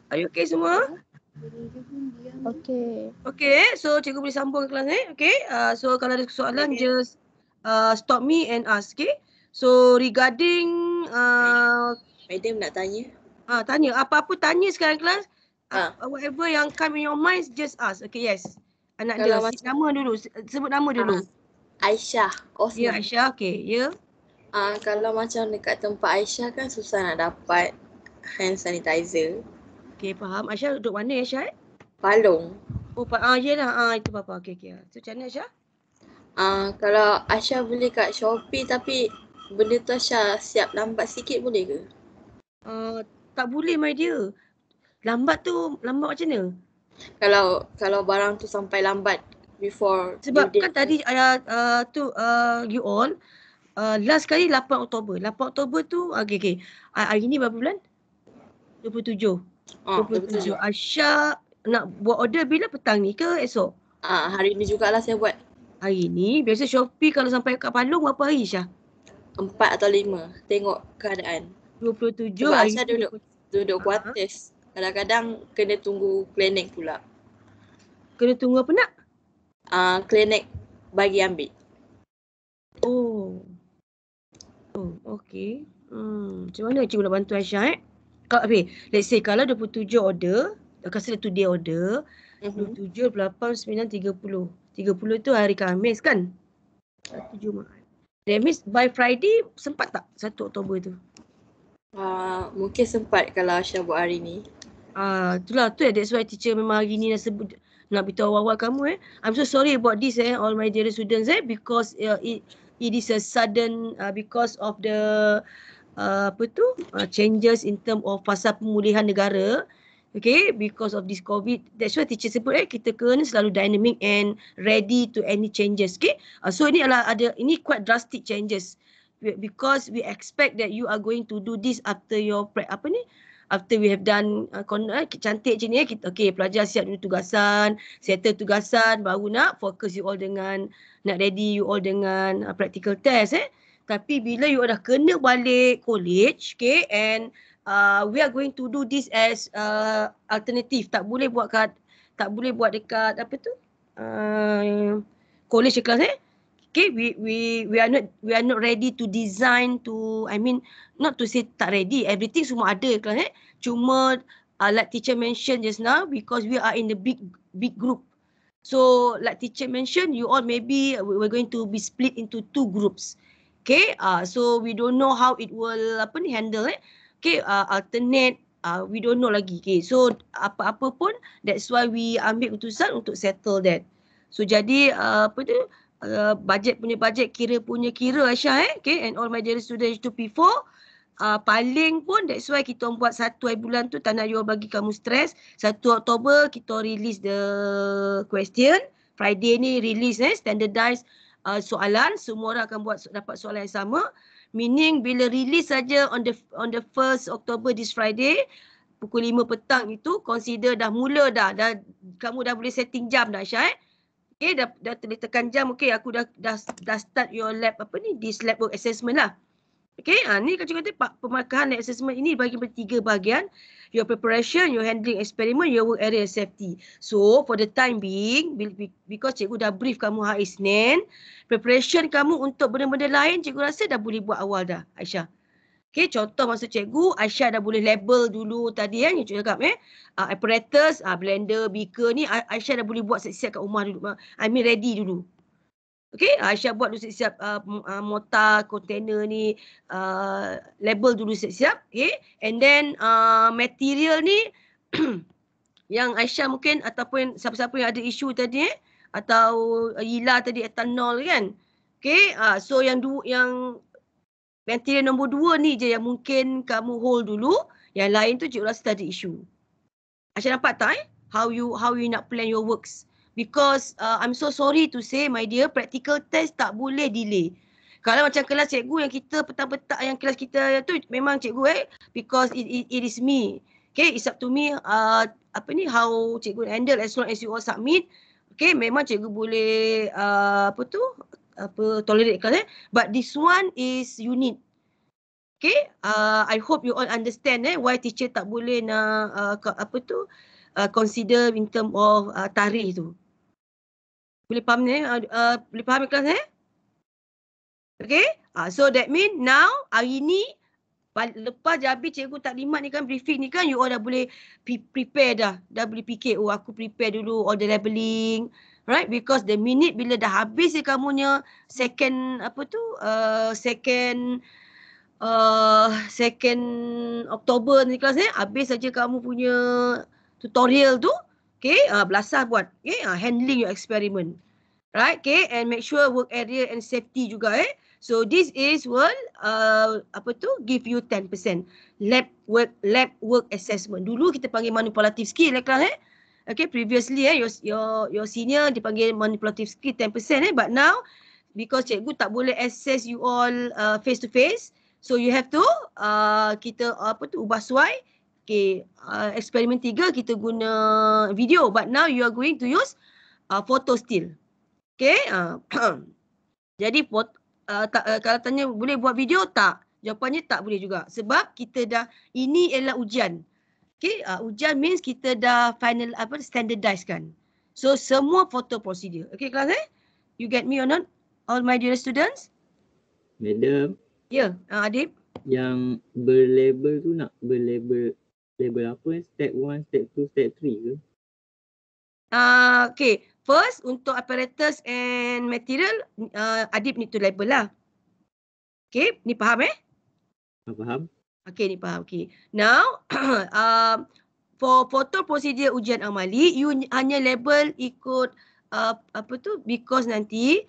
Are you okay semua? Okay. Okay so cikgu boleh sambung kelas eh. Okay uh, so kalau ada soalan okay. just uh, stop me and ask okay. So regarding uh, Madam nak tanya. Ah uh, tanya apa-apa tanya sekarang kelas. Ha. Uh, whatever yang come in your mind just ask. Okay yes. Anak kalau dia nama dulu sebut nama dulu. Ha. Aisyah Osman. Ya Aisyah okey ya. Yeah. Uh, kalau macam dekat tempat Aisyah kan susah nak dapat hand sanitizer. Okey faham. Aisyah duduk mana Aisyah? Eh? Palong. Oh pa ah yalah ah itu apa okey okey. So macam mana Aisyah? Ah uh, kalau Aisyah beli kat Shopee tapi benda tu Aisyah siap lambat sikit boleh ke? Ah uh, tak boleh my dear. Lambat tu lambat macam mana? Kalau kalau barang tu sampai lambat before sebab the date. kan tadi ada uh, tu uh, you all uh, last kali 8 Oktober 8 Oktober tu ah, okey okey ah, hari ni berapa bulan 27 27 oh, Asya nak buat order bila petang ni ke esok ah uh, hari ni jugalah saya buat hari ni biasa Shopee kalau sampai kat Palung berapa hari Syah? Empat atau lima. Tengok keadaan. 27 Sebab hari. Sebab duduk, duduk uh-huh. Ah, kuartis. Kadang-kadang kena tunggu klinik pula. Kena tunggu apa nak? uh, klinik bagi ambil. Oh. Oh, okey. Hmm, macam mana cikgu nak bantu Aisyah eh? Kalau okay, let's say kalau 27 order, kasi tu dia order, mm-hmm. 27, 28, 9, 30. 30 tu hari Khamis kan? 1 Jumaat. That means by Friday sempat tak 1 Oktober tu? Uh, mungkin sempat kalau Aisyah buat hari ni. Ah, uh, itulah tu ya. That's why teacher memang hari ni dah sebut nak beritahu awal-awal kamu eh. I'm so sorry about this eh, all my dear students eh, because uh, it, it is a sudden, uh, because of the, uh, apa tu, uh, changes in term of pasal pemulihan negara. Okay, because of this COVID, that's why teacher sebut eh, kita kena selalu dynamic and ready to any changes. Okay, uh, so ini adalah ada, ini quite drastic changes. Because we expect that you are going to do this after your, apa ni, after we have done corner uh, eh, cantik je ni ya kita okey pelajar siap dulu tugasan settle tugasan baru nak fokus you all dengan nak ready you all dengan uh, practical test eh tapi bila you all dah kena balik college okay and uh, we are going to do this as uh, alternative tak boleh buat kat tak boleh buat dekat apa tu uh, college kelas eh okay we we we are not we are not ready to design to i mean not to say tak ready everything semua ada kan eh? cuma uh, like teacher mention just now because we are in the big big group so like teacher mention you all maybe we're going to be split into two groups okay uh, so we don't know how it will apa ni handle eh okay uh, alternate Uh, we don't know lagi. Okay. So apa-apa pun that's why we ambil keputusan untuk settle that. So jadi uh, apa tu Eh, budget punya budget, kira punya kira Aisyah eh. Okay, and all my dear students to P4. Uh, ah, paling pun that's why kita buat satu hari bulan tu tak nak you bagi kamu stres. Satu Oktober kita release the question. Friday ni release eh, standardized uh, ah, soalan. Semua orang akan buat dapat soalan yang sama. Meaning bila release saja on the on the first Oktober this Friday, pukul 5 petang itu consider dah mula dah, dah kamu dah boleh setting jam dah Aisyah eh okay, eh, dah, dah tekan jam, okay, aku dah, dah dah start your lab apa ni, this lab work assessment lah. Okay, ha, ni kacau kata pemakaian lab assessment ini bagi bertiga bahagian. Your preparation, your handling experiment, your work area safety. So, for the time being, because cikgu dah brief kamu hari Senin, preparation kamu untuk benda-benda lain, cikgu rasa dah boleh buat awal dah, Aisyah. Okay, contoh masa cikgu Aisyah dah boleh label dulu tadi kan eh, cikgu cakap eh. Uh, apparatus, uh, blender, beaker ni Aisyah dah boleh buat siap-siap kat rumah dulu. I mean ready dulu. Okay, ah, Aisyah buat dulu siap-siap uh, uh, motor, container ni, uh, label dulu siap-siap. Okay, and then uh, material ni yang Aisyah mungkin ataupun siapa-siapa yang ada isu tadi eh, atau uh, Yila tadi etanol kan. Okay, uh, so yang du yang Kriteria nombor dua ni je yang mungkin kamu hold dulu. Yang lain tu cikgu rasa tadi isu. Aisyah nampak tak eh? How you how you nak plan your works. Because uh, I'm so sorry to say my dear, practical test tak boleh delay. Kalau macam kelas cikgu yang kita petang-petang yang kelas kita tu memang cikgu eh. Because it, it, it is me. Okay, it's up to me uh, apa ni how cikgu handle as long as you all submit. Okay, memang cikgu boleh uh, apa tu apa tolerate eh but this one is unit okay uh, i hope you all understand eh why teacher tak boleh nak uh, apa tu uh, consider in term of uh, tarikh tu boleh faham ni eh? uh, uh, boleh faham kelas eh okay uh, so that mean now hari ni lepas jabi cikgu tak limat ni kan briefing ni kan you all dah boleh prepare dah dah boleh fikir oh aku prepare dulu all the labeling right because the minute bila dah habis dia kamunya second apa tu uh, second uh, second Oktober ni kelas ni eh? habis saja kamu punya tutorial tu okay uh, belasah buat okay uh, handling your experiment right okay and make sure work area and safety juga eh so this is will uh, apa tu give you 10% lab work lab work assessment dulu kita panggil manipulative skill eh, kelas eh Okay, previously eh, your, your, your senior dipanggil manipulative skill 10% eh, but now because cikgu tak boleh access you all uh, face to face, so you have to uh, kita apa tu ubah suai. Okay, uh, eksperimen tiga kita guna video but now you are going to use uh, photo still. Okay, uh, jadi uh, tak, uh, kalau tanya boleh buat video tak? Jawapannya tak boleh juga sebab kita dah, ini ialah ujian. Okay, uh, ujian means kita dah final apa standardized kan. So semua photo procedure. Okay kelas eh? You get me or not? All my dear students? Madam. Ya, yeah. uh, Adib. Yang berlabel tu nak berlabel label apa? Step 1, step 2, step 3 ke? Ah, uh, okay. First untuk apparatus and material, uh, Adib need to label lah. Okay, ni faham eh? Ah, faham. Okay ni faham. Okay. Now um for photo procedure ujian amali you hanya label ikut uh, apa tu because nanti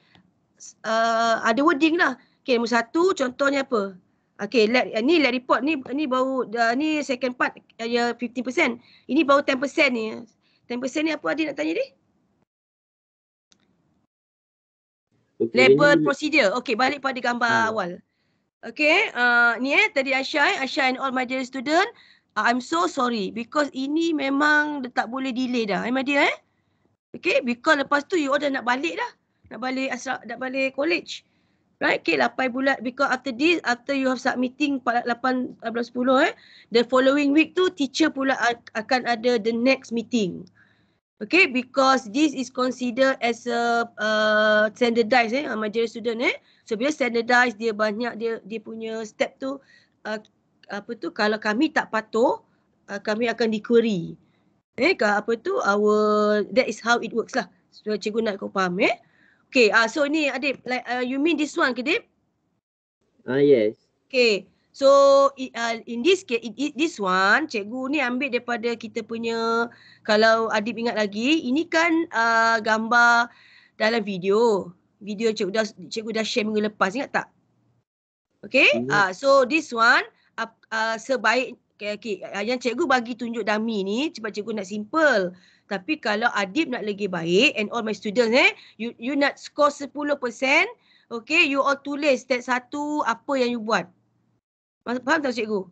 uh, ada wording lah. Okay, nombor satu contohnya apa? Okay, let uh, ni let report ni ni baru uh, ni second part uh, ya uh, 15%. Ini baru 10% ni. 10% ni apa adik nak tanya ni? Okay, label procedure. Okay, balik pada gambar ha. awal. Okay, uh, ni eh tadi Ashai, Ashai and all my dear student. Uh, I'm so sorry because ini memang tak boleh delay dah. Eh, my dear eh. Okay, because lepas tu you order nak balik dah. Nak balik asra, nak balik college. Right, okay, lapai bulat because after this, after you have submitting 8, 8, 10 eh, the following week tu teacher pula akan ada the next meeting. Okay, because this is considered as a uh, standardized eh, majlis student eh. So bila standardize dia banyak dia dia punya step tu uh, apa tu kalau kami tak patuh uh, kami akan dikuri. Eh ke apa tu our that is how it works lah. So cikgu nak kau faham eh. Okay ah uh, so ni Adib like uh, you mean this one ke Adib? Ah uh, yes. Okay. So uh, in this case, this one, cikgu ni ambil daripada kita punya kalau adib ingat lagi, ini kan uh, gambar dalam video video cikgu dah cikgu dah share minggu lepas ingat tak? Okay, yeah. uh, so this one uh, uh, sebaik okay, okay. Uh, yang cikgu bagi tunjuk dummy ni sebab cikgu nak simple. Tapi kalau Adib nak lagi baik and all my students eh, you, you nak score 10%, okay, you all tulis step satu apa yang you buat. Faham tak cikgu?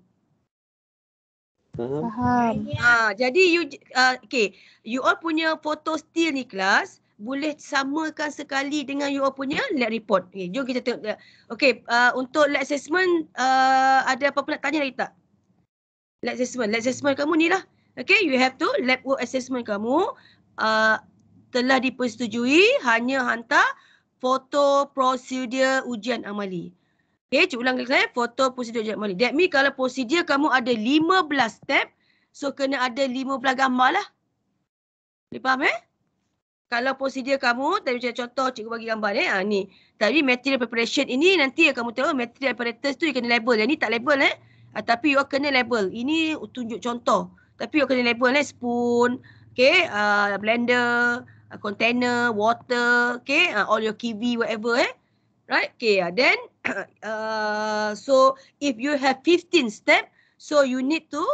Faham. Ha, jadi you, uh, okay, you all punya foto still ni kelas, boleh samakan sekali dengan you punya lab report. Okay, eh, jom kita tengok. Okay, uh, untuk lab assessment, uh, ada apa-apa nak tanya lagi tak? Lab assessment. Lab assessment kamu ni lah. Okay, you have to lab work assessment kamu uh, telah dipersetujui hanya hantar foto prosedur ujian amali. Okay, cuba ulang saya. Foto prosedur ujian amali. That means kalau prosedur kamu ada 15 step, so kena ada 15 gambar lah. Boleh faham eh? kalau prosedur kamu tadi macam contoh cikgu bagi gambar eh ha, ni Tapi material preparation ini nanti yang kamu tahu material preparators tu you kena label yang ni tak label eh ha, tapi you kena label ini tunjuk contoh tapi you kena label eh spoon okay uh, blender uh, container water okay uh, all your KV whatever eh right okay uh, then uh, so if you have 15 step so you need to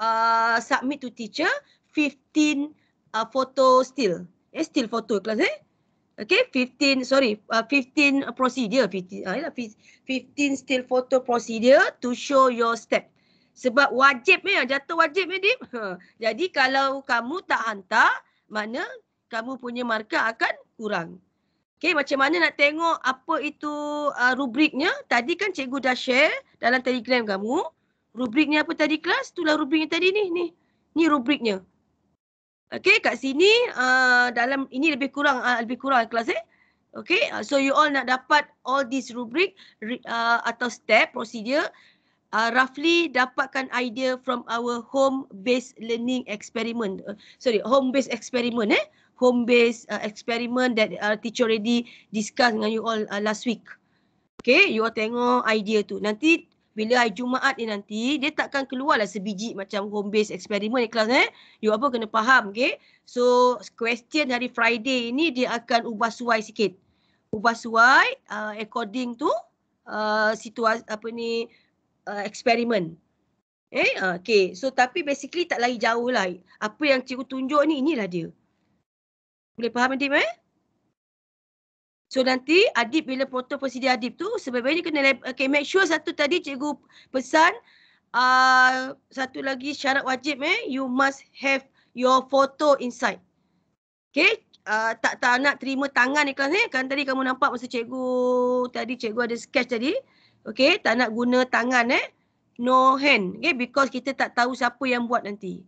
uh, submit to teacher 15 uh, photo still It's eh, still for two class eh. Okay, 15, sorry, uh, 15 procedure. 15, uh, 15 still photo procedure to show your step. Sebab wajib ni, eh, jatuh wajib ni, eh, Dim. Ha. Jadi, kalau kamu tak hantar, mana kamu punya markah akan kurang. Okay, macam mana nak tengok apa itu uh, rubriknya? Tadi kan cikgu dah share dalam telegram kamu. Rubriknya apa tadi kelas? Itulah rubriknya tadi ni. Ni, ni rubriknya. Okay, kat sini uh, dalam ini lebih kurang uh, lebih kurang kelas eh. Okay, uh, so you all nak dapat all this rubric uh, atau step prosedur, uh, roughly dapatkan idea from our home-based learning experiment. Uh, sorry, home-based experiment eh. Home-based uh, experiment that uh, teacher already discuss dengan you all uh, last week. Okay, you all tengok idea tu. Nanti bila hari Jumaat ni nanti, dia takkan keluarlah sebiji macam home base experiment ni kelas eh. You apa kena faham, okay? So, question hari Friday ni dia akan ubah suai sikit. Ubah suai uh, according to uh, situasi, apa ni, uh, eksperimen. Eh, uh, okay. So, tapi basically tak lari jauh lah. Apa yang cikgu tunjuk ni, inilah dia. Boleh faham, Adib, eh? So nanti Adib bila foto persidi Adib tu sebenarnya kena okay, make sure satu tadi cikgu pesan uh, satu lagi syarat wajib eh you must have your photo inside. Okay. Uh, tak tak nak terima tangan ni kelas ni. Eh. Kan tadi kamu nampak masa cikgu tadi cikgu ada sketch tadi. Okay. Tak nak guna tangan eh. No hand. Okay. Because kita tak tahu siapa yang buat nanti.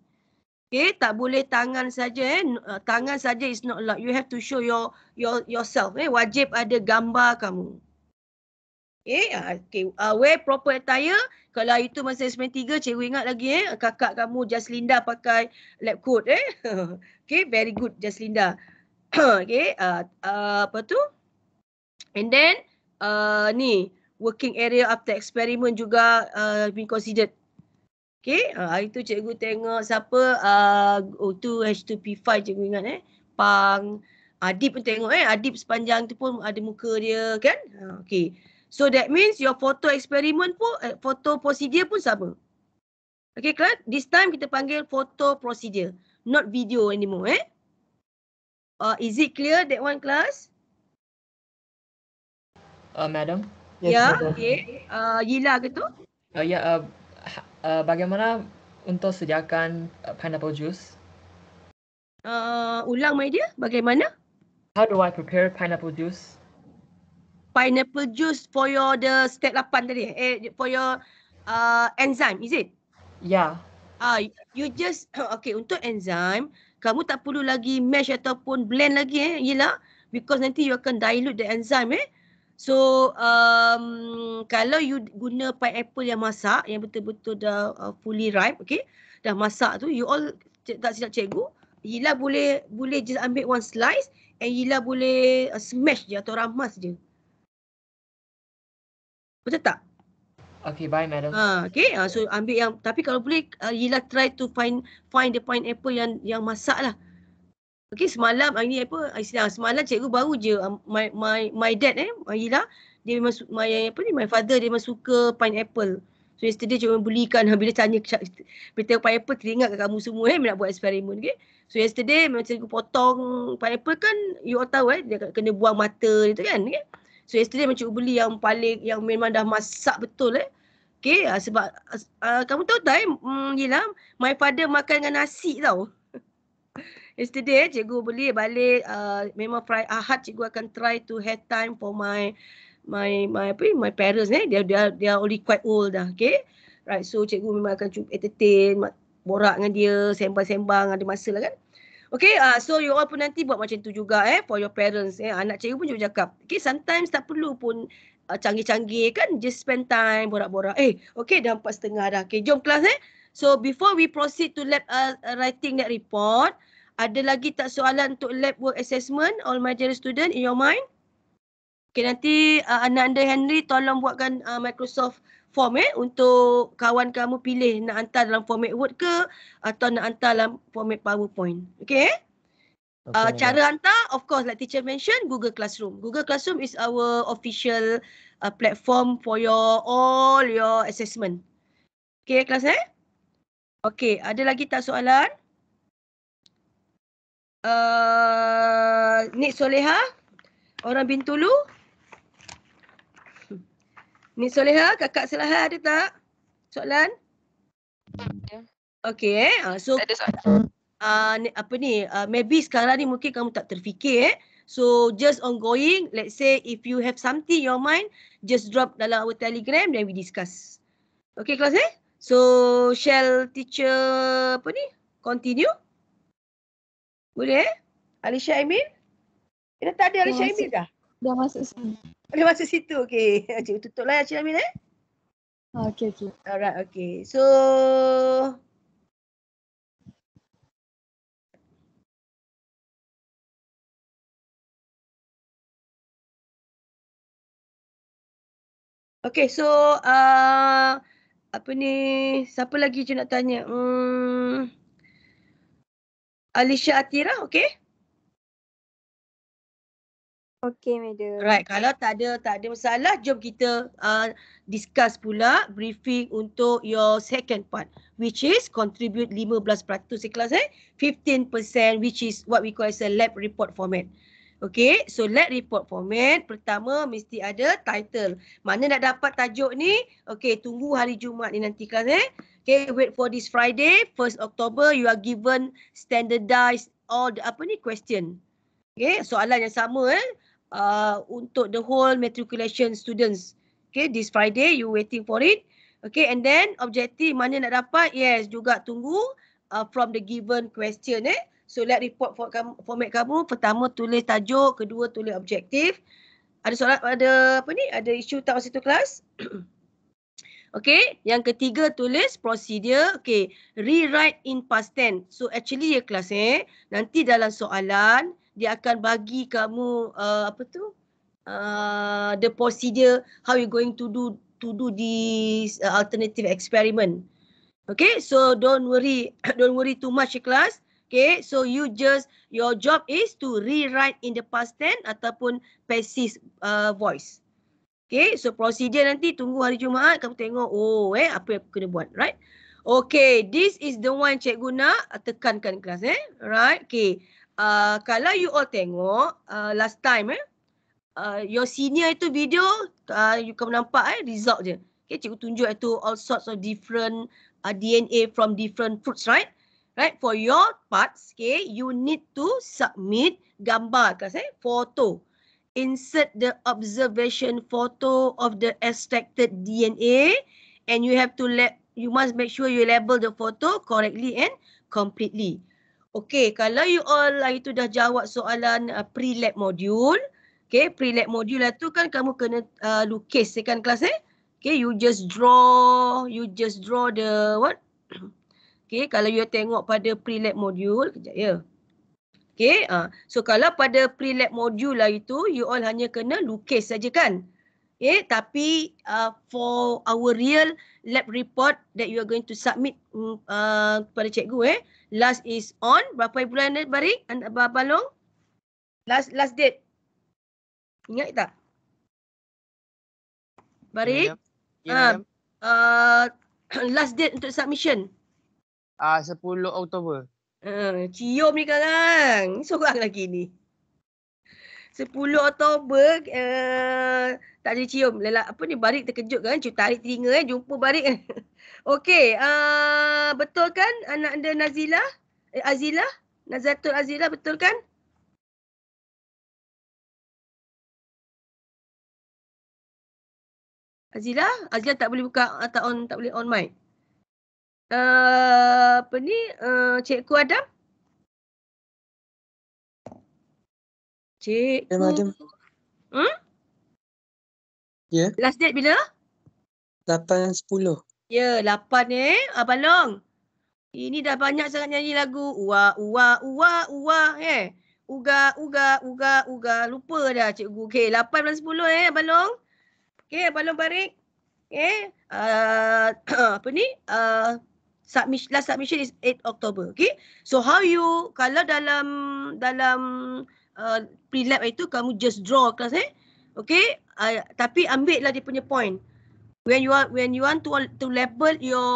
Okay, tak boleh tangan saja eh. Uh, tangan saja is not allowed. You have to show your your yourself eh. Wajib ada gambar kamu. Okay, ah, okay. Uh, wear proper attire. Kalau itu masa SM3, cikgu ingat lagi eh. Kakak kamu Jaslinda pakai lab coat eh. okay, very good Jaslinda. okay, uh, uh, apa tu? And then, uh, ni working area after experiment juga uh, been considered. Okay, uh, hari tu cikgu tengok siapa uh, O2H2P5 cikgu ingat eh. Pang, Adib pun tengok eh. Adib sepanjang tu pun ada muka dia kan. Uh, ha, okay, so that means your photo experiment pun, eh, photo procedure pun sama. Okay, class, this time kita panggil photo procedure. Not video anymore eh. Uh, is it clear that one class? Uh, madam? Yes, yeah, okay. Uh, Yila ke tu? Uh, ya, yeah, uh, uh, bagaimana untuk sediakan uh, pineapple juice? Uh, ulang, my dear. Bagaimana? How do I prepare pineapple juice? Pineapple juice for your the step 8 tadi. Eh? eh, for your uh, enzyme, is it? Yeah. Ah, you just okay untuk enzyme, kamu tak perlu lagi mash ataupun blend lagi eh, yelah because nanti you akan dilute the enzyme eh. So um, kalau you guna pineapple yang masak yang betul-betul dah uh, fully ripe, okay, dah masak tu, you all tak silap cikgu, Yila boleh boleh just ambil one slice and Yila boleh uh, smash je atau ramas je. Betul tak? Okay, bye madam. Ha, okay, uh, so ambil yang, tapi kalau boleh uh, Yila try to find find the pineapple yang yang masak lah. Okey semalam ini apa Aisyah semalam cikgu baru je um, my my my dad eh Aila dia memang my apa ni my father dia memang suka pineapple. So yesterday cuma belikan bila tanya bila tengok pineapple teringat kat kamu semua eh nak buat eksperimen okey. So yesterday memang cikgu potong pineapple kan you all tahu eh dia kena buang mata dia tu kan okay? So yesterday macam cikgu beli yang paling yang memang dah masak betul eh. Okey uh, sebab uh, kamu tahu tak eh mm, yelah, my father makan dengan nasi tau. Yesterday eh, cikgu boleh balik uh, memang Friday Ahad cikgu akan try to have time for my my my apa ni my parents eh dia dia dia already quite old dah okay right so cikgu memang akan cuba entertain borak dengan dia sembang-sembang ada masa lah kan okay uh, so you all pun nanti buat macam tu juga eh for your parents eh anak cikgu pun juga cakap okay sometimes tak perlu pun uh, canggih-canggih kan just spend time borak-borak eh okay dah empat setengah dah okay jom kelas eh so before we proceed to lab uh, writing that report ada lagi tak soalan untuk lab work assessment all my dear student in your mind? Okay nanti uh, anak anda Henry tolong buatkan uh, Microsoft format eh, untuk kawan kamu pilih nak hantar dalam format Word ke atau nak hantar dalam format PowerPoint. Okay. okay. Eh? Uh, cara hantar of course like teacher mention Google Classroom. Google Classroom is our official uh, platform for your all your assessment. Okay kelas eh. Okay ada lagi tak soalan? uh, Nik Soleha Orang Bintulu Nik Soleha, kakak Selaha ada tak soalan? Ya. Okay, uh, eh. ah, so ada soalan. Ah, apa ni, uh, maybe sekarang ni mungkin kamu tak terfikir eh So just ongoing, let's say if you have something in your mind Just drop dalam our telegram then we discuss Okay kelas eh? So shall teacher apa ni? Continue? Boleh? Alisha Aimin? Kita eh, tak ada Alisha Aimin dah. Dah masuk sini. Dah masuk situ. Okey. Cikgu tutuplah lah Alisha ya, Aimin eh. Ah, okey, okey. Alright, okey. So... Okay, so uh, apa ni, siapa lagi je nak tanya? Hmm. Alicia Atira, okey? Okey, madam. Right, kalau tak ada tak ada masalah, jom kita uh, discuss pula briefing untuk your second part which is contribute 15% kelas eh 15% which is what we call as a lab report format. Okay, so lab report format pertama mesti ada title. Mana nak dapat tajuk ni? Okay, tunggu hari Jumaat ni nanti kelas eh. Okay, wait for this Friday, 1st October, you are given standardized all the apa ni question. Okay, soalan yang sama eh. Uh, untuk the whole matriculation students. Okay, this Friday, you waiting for it. Okay, and then objective mana nak dapat? Yes, juga tunggu uh, from the given question eh. So, let report for kamu, format kamu. Pertama, tulis tajuk. Kedua, tulis objektif. Ada soalan, ada apa ni? Ada isu tak masa tu kelas? Okay, yang ketiga tulis prosedur. Okay, rewrite in past tense. So actually ya kelas eh, nanti dalam soalan dia akan bagi kamu uh, apa tu? Uh, the procedure how you going to do to do this uh, alternative experiment. Okay, so don't worry, don't worry too much ya, kelas. Okay, so you just, your job is to rewrite in the past tense ataupun passive uh, voice. Okay, so prosedur nanti tunggu hari Jumaat kamu tengok oh eh apa yang aku kena buat, right? Okay, this is the one cikgu nak uh, tekankan kelas eh. Right? Okay. Uh, kalau you all tengok uh, last time eh uh, your senior itu video uh, you kamu nampak eh result je. Okay, cikgu tunjuk itu all sorts of different uh, DNA from different fruits, right? Right? For your parts, okay, you need to submit gambar kelas eh, foto insert the observation photo of the extracted DNA and you have to let you must make sure you label the photo correctly and completely. Okay, kalau you all ah, itu dah jawab soalan uh, pre-lab module, okay, pre-lab module lah tu kan kamu kena uh, lukis ya kan kelas eh? Okay, you just draw, you just draw the what? okay, kalau you tengok pada pre-lab module, kejap ya. Yeah. Okay, uh, so kalau pada pre-lab module lah itu, you all hanya kena lukis saja kan? Okay, tapi uh, for our real lab report that you are going to submit mm, uh, kepada uh, cikgu eh, last is on, berapa bulan Bari Barik, Balong? Last last date. Ingat tak? Barik? Ya, ya. Ah, uh, uh, last date untuk submission? Ah, uh, 10 Oktober. Uh, cium ni sekarang. Sorang lagi ni. 10 Oktober uh, tak ada cium. Lelak, apa ni Barik terkejut kan? Cium tarik telinga eh. Jumpa Barik. Okey. Uh, betul kan anak anda Nazila? Eh, Azila? Nazatul Azila betul kan? Azila? Azila tak boleh buka atau on tak boleh on mic uh, apa ni uh, cikgu Adam Cik Adam Hmm Ya yeah. Last date bila 8.10 Ya 8 ni eh? Abang Long Ini dah banyak sangat nyanyi lagu Ua ua ua ua eh Uga uga uga uga Lupa dah cikgu Okay 8 bulan 10 eh Abang Long Okay Abang Long Barik Okay uh, Apa ni uh, submission last submission is 8 October, okey so how you kalau dalam dalam uh, prelab itu kamu just draw kelas eh okey uh, ah, tapi ambil lah dia punya point when you want when you want to to label your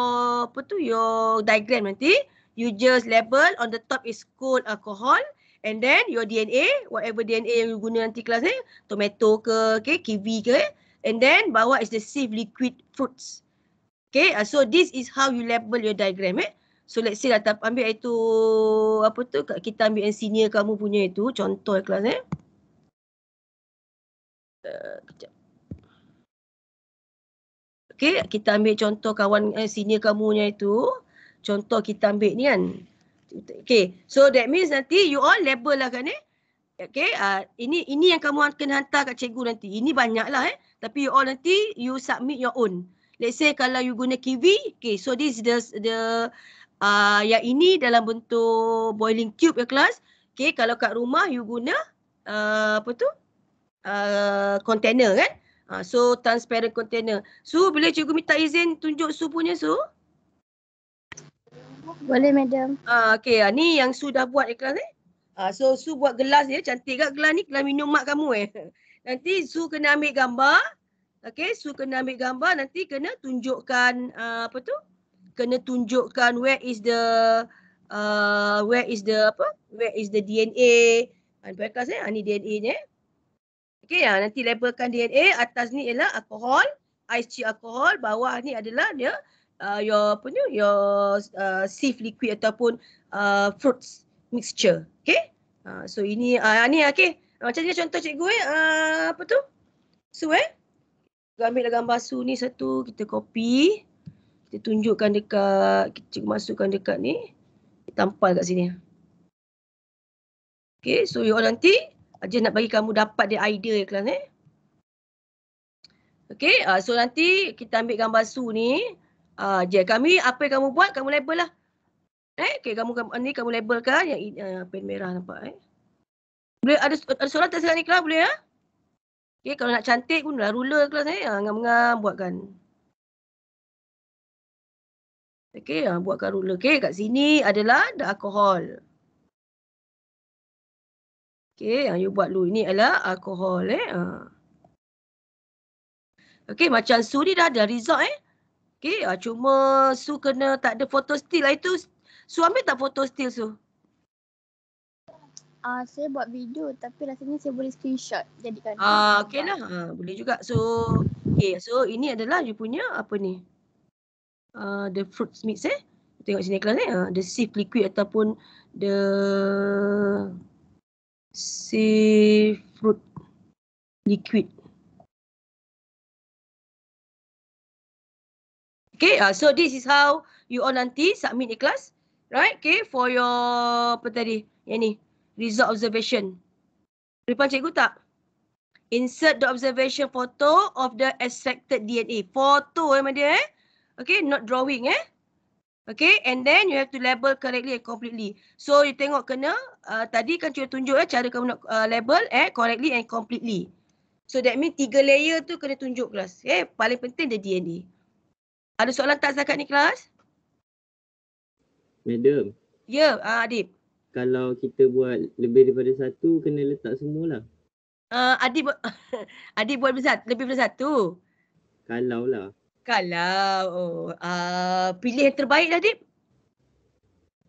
apa tu your diagram nanti you just label on the top is cold alcohol and then your DNA whatever DNA yang you guna nanti kelas eh tomato ke okey kiwi ke eh? and then bawah is the safe liquid fruits Okay, uh, so this is how you label your diagram. Eh? So let's say lah, ambil itu, apa tu, kita ambil yang senior kamu punya itu, contoh kelas eh. Uh, okay, kita ambil contoh kawan eh, senior kamu punya itu. Contoh kita ambil ni kan. Okay, so that means nanti you all label lah kan eh. Okay, uh, ini ini yang kamu akan hantar kat cikgu nanti. Ini banyaklah, eh. Tapi you all nanti, you submit your own. Let's say kalau you guna KV, okay, so this the the uh, yang ini dalam bentuk boiling cube ya kelas. Okay, kalau kat rumah you guna uh, apa tu? Uh, container kan? Uh, so transparent container. So boleh cikgu minta izin tunjuk su punya su? Boleh madam. Ah uh, okey, uh, ni yang su dah buat ya kelas eh. Ah uh, so su buat gelas ya, cantik kat gelas ni, gelas minum mak kamu eh. Nanti su kena ambil gambar, Okay, so kena ambil gambar nanti kena tunjukkan uh, apa tu? Kena tunjukkan where is the uh, where is the apa? Where is the DNA? Anpaka ah, saya, ah, ni DNA-nya. Eh. Okay, ya, ah, nanti labelkan DNA. Atas ni ialah alcohol, ice alcohol. Bawah ni adalah dia uh, your apa ni? Your uh, sieve liquid ataupun uh, fruits mixture. Okay, uh, ah, so ini uh, ni okay. Macam ni contoh cikgu eh, uh, apa tu? So eh, ambil gambar su ni satu kita copy kita tunjukkan dekat kita masukkan dekat ni kita tampal kat sini Okay, so you all nanti aja nak bagi kamu dapat dia idea ya kelas ni eh? okey uh, so nanti kita ambil gambar su ni uh, ah, je kami apa yang kamu buat kamu label lah eh okey kamu ni kamu labelkan yang uh, pen merah nampak eh boleh ada ada soalan tak sekarang ni kelas boleh ya eh? Okay, eh, kalau nak cantik pun lah ruler kelas ni. Ha, ah, ngam-ngam buatkan. Okay, ha, ah, buatkan ruler. Okay, kat sini adalah the alcohol. Okay, yang ah, you buat dulu. Ini adalah alcohol eh. Ha. Okay, macam su ni dah ada result eh. Okay, ha, cuma su kena tak ada photo still lah, itu. Su ambil tak photo still su? So? uh, saya buat video tapi rasanya saya boleh screenshot jadikan. Ah, uh, okey lah. Uh, boleh juga. So, okay, So, ini adalah you punya apa ni? Uh, the fruit mix eh. Tengok sini kelas eh. Uh, the sieve liquid ataupun the sieve fruit liquid. Okay, uh, so this is how you all nanti submit iklas, Right, okay, for your apa tadi? Yang ni, result observation. Depan cikgu tak? Insert the observation photo of the extracted DNA. Photo eh mana dia eh? Okay, not drawing eh? Okay, and then you have to label correctly and completely. So you tengok kena, uh, tadi kan cikgu tunjuk eh, cara kamu nak uh, label eh, correctly and completely. So that mean tiga layer tu kena tunjuk kelas. Eh, paling penting dia DNA. Ada soalan tak zakat ni kelas? Madam. Ya, yeah, uh, Adib kalau kita buat lebih daripada satu kena letak semualah. Uh, adik buat adik buat besar, lebih daripada satu. Kalau lah. Kalau oh, uh, pilih yang terbaik lah adik.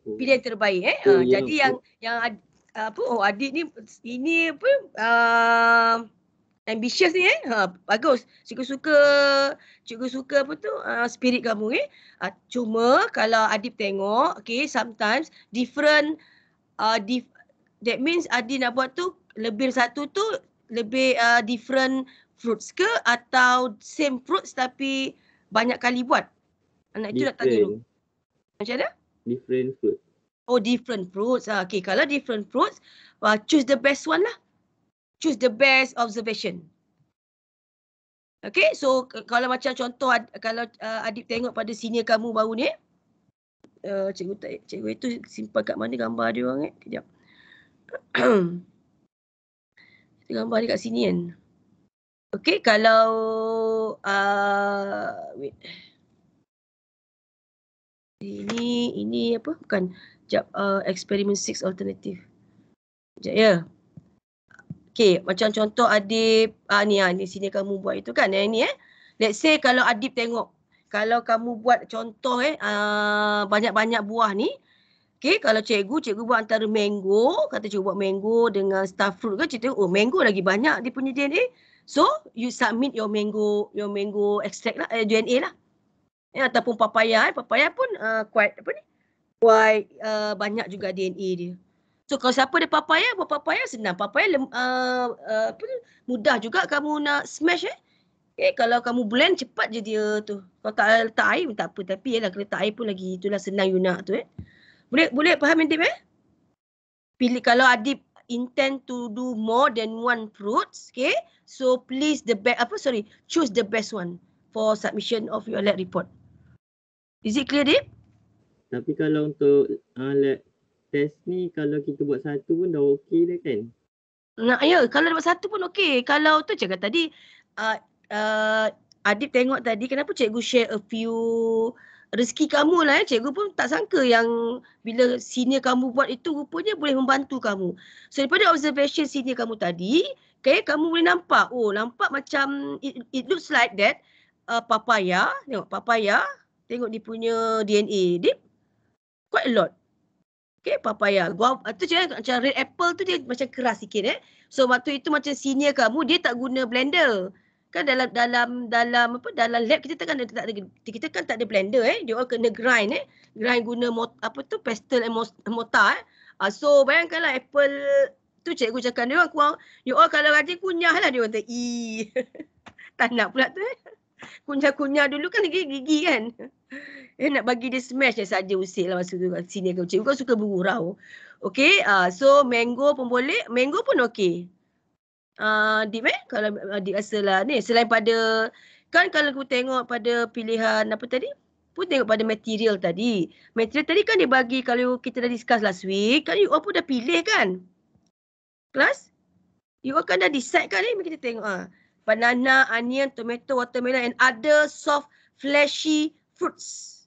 Oh. Pilih yang terbaik eh. Oh, uh, yeah. jadi yang yang ad, apa oh adik ni ini apa uh, ambitious ni eh. Ha, bagus. Cikgu suka cikgu suka apa tu uh, spirit kamu eh. Uh, cuma kalau adik tengok okay sometimes different uh, dif- that means Adi nak buat tu lebih satu tu lebih uh, different fruits ke atau same fruits tapi banyak kali buat? Anak itu different. nak tanya dulu. Macam mana? Different fruits. Oh different fruits. Ah, okay kalau different fruits, uh, choose the best one lah. Choose the best observation. Okay, so kalau macam contoh kalau uh, Adib tengok pada senior kamu baru ni, uh, cikgu tak cikgu itu simpan kat mana gambar dia orang eh kejap gambar dia kat sini kan okey kalau uh, wait ini ini apa bukan jap uh, experiment 6 alternative ya yeah. okey macam contoh adib ah uh, ni ah uh, ni sini kamu buat itu kan eh ni eh let's say kalau adib tengok kalau kamu buat contoh eh uh, banyak-banyak buah ni Okay, kalau cikgu, cikgu buat antara mango, kata cikgu buat mango dengan star fruit ke, cikgu oh mango lagi banyak dia punya DNA. So, you submit your mango, your mango extract lah, eh, DNA lah. Eh, ataupun papaya, eh. papaya pun uh, quite, apa ni, quite uh, banyak juga DNA dia. So, kalau siapa ada papaya, buat papaya senang. Papaya, uh, uh, apa ni, mudah juga kamu nak smash eh. Eh, kalau kamu blend cepat je dia tu. Kalau tak letak air tak apa. Tapi ialah kena letak air pun lagi itulah senang you nak tu eh. Boleh boleh faham Adib eh? Pilih kalau Adib intend to do more than one fruits. Okay. So please the best, apa sorry. Choose the best one for submission of your lab report. Is it clear Adib? Tapi kalau untuk uh, lab test ni kalau kita buat satu pun dah okay dah kan? Nah, ya, kalau dapat satu pun okay. Kalau tu cakap tadi, uh, uh, Adib tengok tadi kenapa cikgu share a few rezeki kamu lah ya. Cikgu pun tak sangka yang bila senior kamu buat itu rupanya boleh membantu kamu. So daripada observation senior kamu tadi, okay, kamu boleh nampak, oh nampak macam it, it looks like that uh, papaya, tengok papaya, tengok dia punya DNA, Adib, quite a lot. Okay, papaya. Gua, ah, tu je, macam red apple tu dia macam keras sikit eh. So waktu itu macam senior kamu, dia tak guna blender kan dalam dalam dalam apa dalam lab kita kan tak ada kita kan tak ada blender eh dia orang kena grind eh grind guna mot, apa tu pestle and mortar eh uh, so bayangkanlah apple tu cikgu cakap dia orang kurang dia orang kalau kunyah lah dia orang i tak nak pula tu eh kunyah-kunyah dulu kan gigi, gigi kan eh nak bagi dia smash saja usik lah masa tu senior kau cikgu kan suka bergurau Okay. uh, ah, so mango pun boleh mango pun okay uh, ah, deep eh kalau uh, ah, deep rasa lah ni selain pada kan kalau aku tengok pada pilihan apa tadi pun tengok pada material tadi. Material tadi kan dia bagi kalau kita dah discuss last week, kan you all pun dah pilih kan? Kelas? You all kan dah decide kan ni? Eh? Kita tengok ah. Banana, onion, tomato, watermelon and other soft fleshy fruits.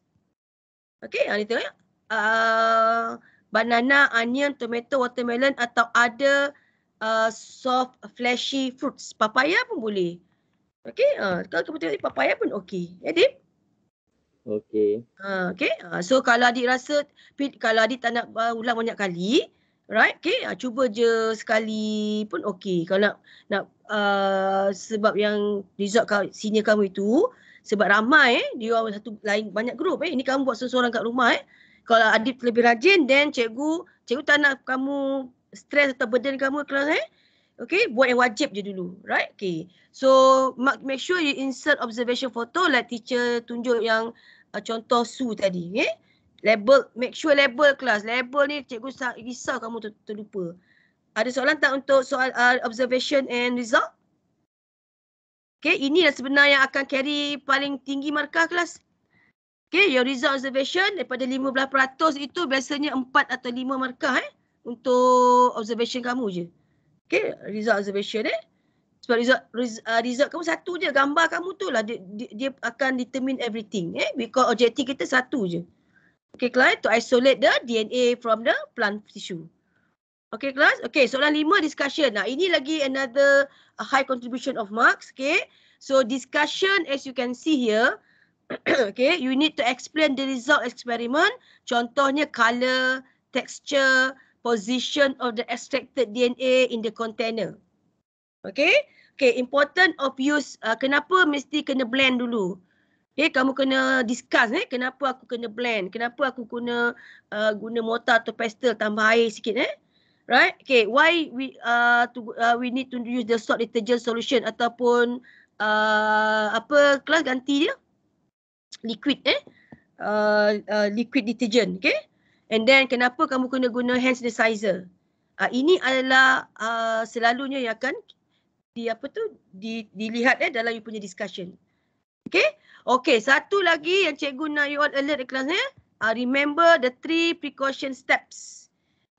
Okay, ha, ni tengok ya. Uh, banana, onion, tomato, watermelon atau other Uh, soft fleshy fruits. Papaya pun boleh. Okey, uh, kalau kamu tengok papaya pun okey. Ya, Dim? Okey. Uh, okey, uh, so kalau adik rasa, kalau adik tak nak uh, ulang banyak kali, right, okey, uh, cuba je sekali pun okey. Kalau nak, nak uh, sebab yang result kau, senior kamu itu, sebab ramai, eh, dia orang satu lain banyak grup. Eh. Ini kamu buat seorang kat rumah. Eh. Kalau adik lebih rajin, then cikgu, cikgu tak nak kamu stress atau burden kamu kelas eh. Okay, buat yang wajib je dulu. Right? Okay. So, make sure you insert observation photo like lah teacher tunjuk yang uh, contoh su tadi. Okay? Label, make sure label kelas. Label ni cikgu risau kamu ter terlupa. Ada soalan tak untuk soal uh, observation and result? Okay, yang sebenarnya yang akan carry paling tinggi markah kelas. Okay, your result observation daripada 15% itu biasanya 4 atau 5 markah eh untuk observation kamu je. Okay, result observation eh. Sebab result, uh, result kamu satu je, gambar kamu tu lah dia, dia, dia akan determine everything eh. Because objective kita satu je. Okay kelas, to isolate the DNA from the plant tissue. Okay kelas, okay soalan lima discussion. Nah ini lagi another uh, high contribution of marks. Okay, so discussion as you can see here. okay, you need to explain the result experiment. Contohnya color, texture, position of the extracted DNA in the container. Okay, okay. Important of use. Uh, kenapa mesti kena blend dulu? Okay, eh, kamu kena discuss. Eh, kenapa aku kena blend? Kenapa aku kena uh, guna mortar atau pestle tambah air sikit eh? Right? Okay. Why we uh, to, uh, we need to use the salt detergent solution ataupun uh, apa kelas ganti dia? Liquid eh? Uh, uh, liquid detergent. Okay. And then kenapa kamu kena guna hand sanitizer? Uh, ini adalah uh, selalunya yang akan di apa tu di, dilihat eh dalam you punya discussion. Okay? Okay, satu lagi yang cikgu nak you all alert kelas ni, eh? uh, remember the three precaution steps.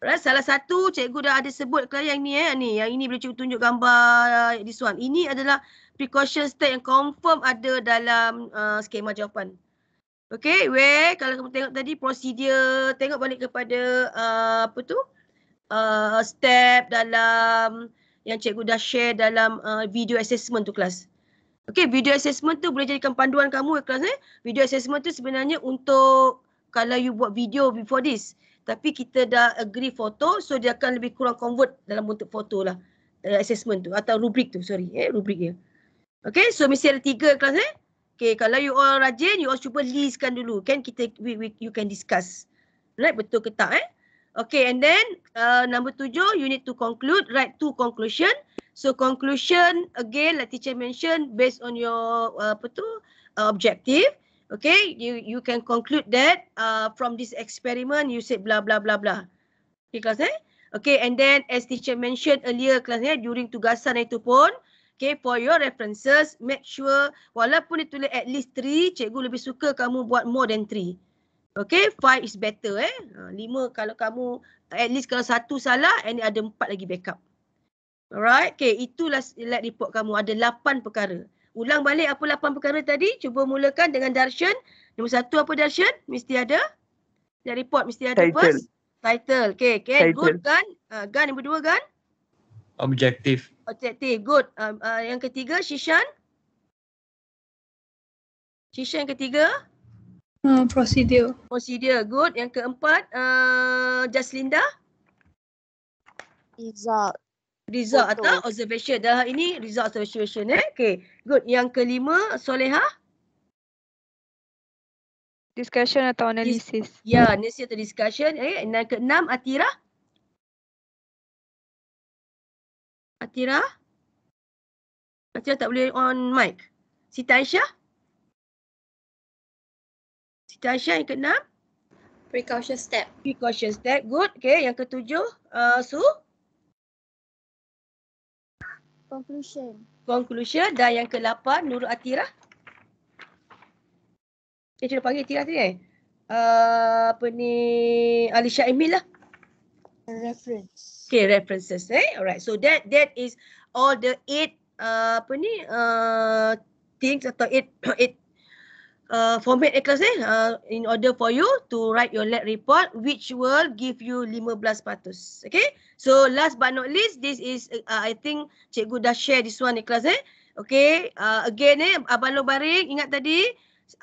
Right? Salah satu cikgu dah ada sebut kelas yang ni eh, ni, yang ini boleh cikgu tunjuk gambar uh, this one. Ini adalah precaution step yang confirm ada dalam uh, skema jawapan. Okay, where kalau kamu tengok tadi prosedur, tengok balik kepada uh, apa tu? Uh, step dalam yang cikgu dah share dalam uh, video assessment tu kelas. Okay, video assessment tu boleh jadikan panduan kamu eh, kelas ni. Eh? Video assessment tu sebenarnya untuk kalau you buat video before this. Tapi kita dah agree foto, so dia akan lebih kurang convert dalam bentuk foto lah. Uh, assessment tu atau rubrik tu, sorry. Eh, rubrik dia. Okay, so mesti ada tiga kelas ni. Eh? Okay, kalau you all rajin, you all cuba listkan dulu. Kan kita, we, we, you can discuss. Right, betul ke tak eh? Okay, and then uh, number tujuh, you need to conclude, write two conclusion. So conclusion, again, like teacher mentioned, based on your, uh, apa tu, uh, objective. Okay, you you can conclude that uh, from this experiment, you said blah, blah, blah, blah. Okay, class eh? Okay, and then as teacher mentioned earlier, class eh, during tugasan itu pun, Okay, for your references, make sure walaupun ditulis at least three. cikgu lebih suka kamu buat more than three. Okay, five is better eh. 5 ha, kalau kamu, at least kalau satu salah and ada empat lagi backup. Alright, okay, itulah lab report kamu. Ada lapan perkara. Ulang balik apa lapan perkara tadi. Cuba mulakan dengan Darshan. Nombor satu apa Darshan? Mesti ada. Lab report mesti ada Title. first. Title. Okay, okay. Title. good gun. Uh, gun nombor dua gun objektif. Objektif, good. Um, uh, yang ketiga, Shishan. Shishan yang ketiga. Uh, prosedur. Prosedur, good. Yang keempat, uh, Jaslinda. Result. Result Foto. atau observation. Dah ini result observation. Eh? Okay, good. Yang kelima, Soleha. Discussion atau analisis. Ya, yeah, analisis atau discussion. Eh? Yang keenam, Atira. Uh, Atira? Atira tak boleh on mic. Siti Aisyah? Siti Aisyah yang keenam? Precaution step. Precaution step, good. Okay, yang ketujuh, uh, Su? Conclusion. Conclusion dan yang kelapan, Nurul Atira? Eh, cuba panggil Atira tadi eh? Uh, apa ni, Alisha Emil lah reference. Okay, references. Eh? Alright, so that that is all the eight uh, apa ni uh, things atau eight eight uh, format eklas eh uh, in order for you to write your lab report which will give you 15 patus. Okay, so last but not least, this is uh, I think Cikgu dah share this one eklas eh. Okay, uh, again eh Abang Lobarik ingat tadi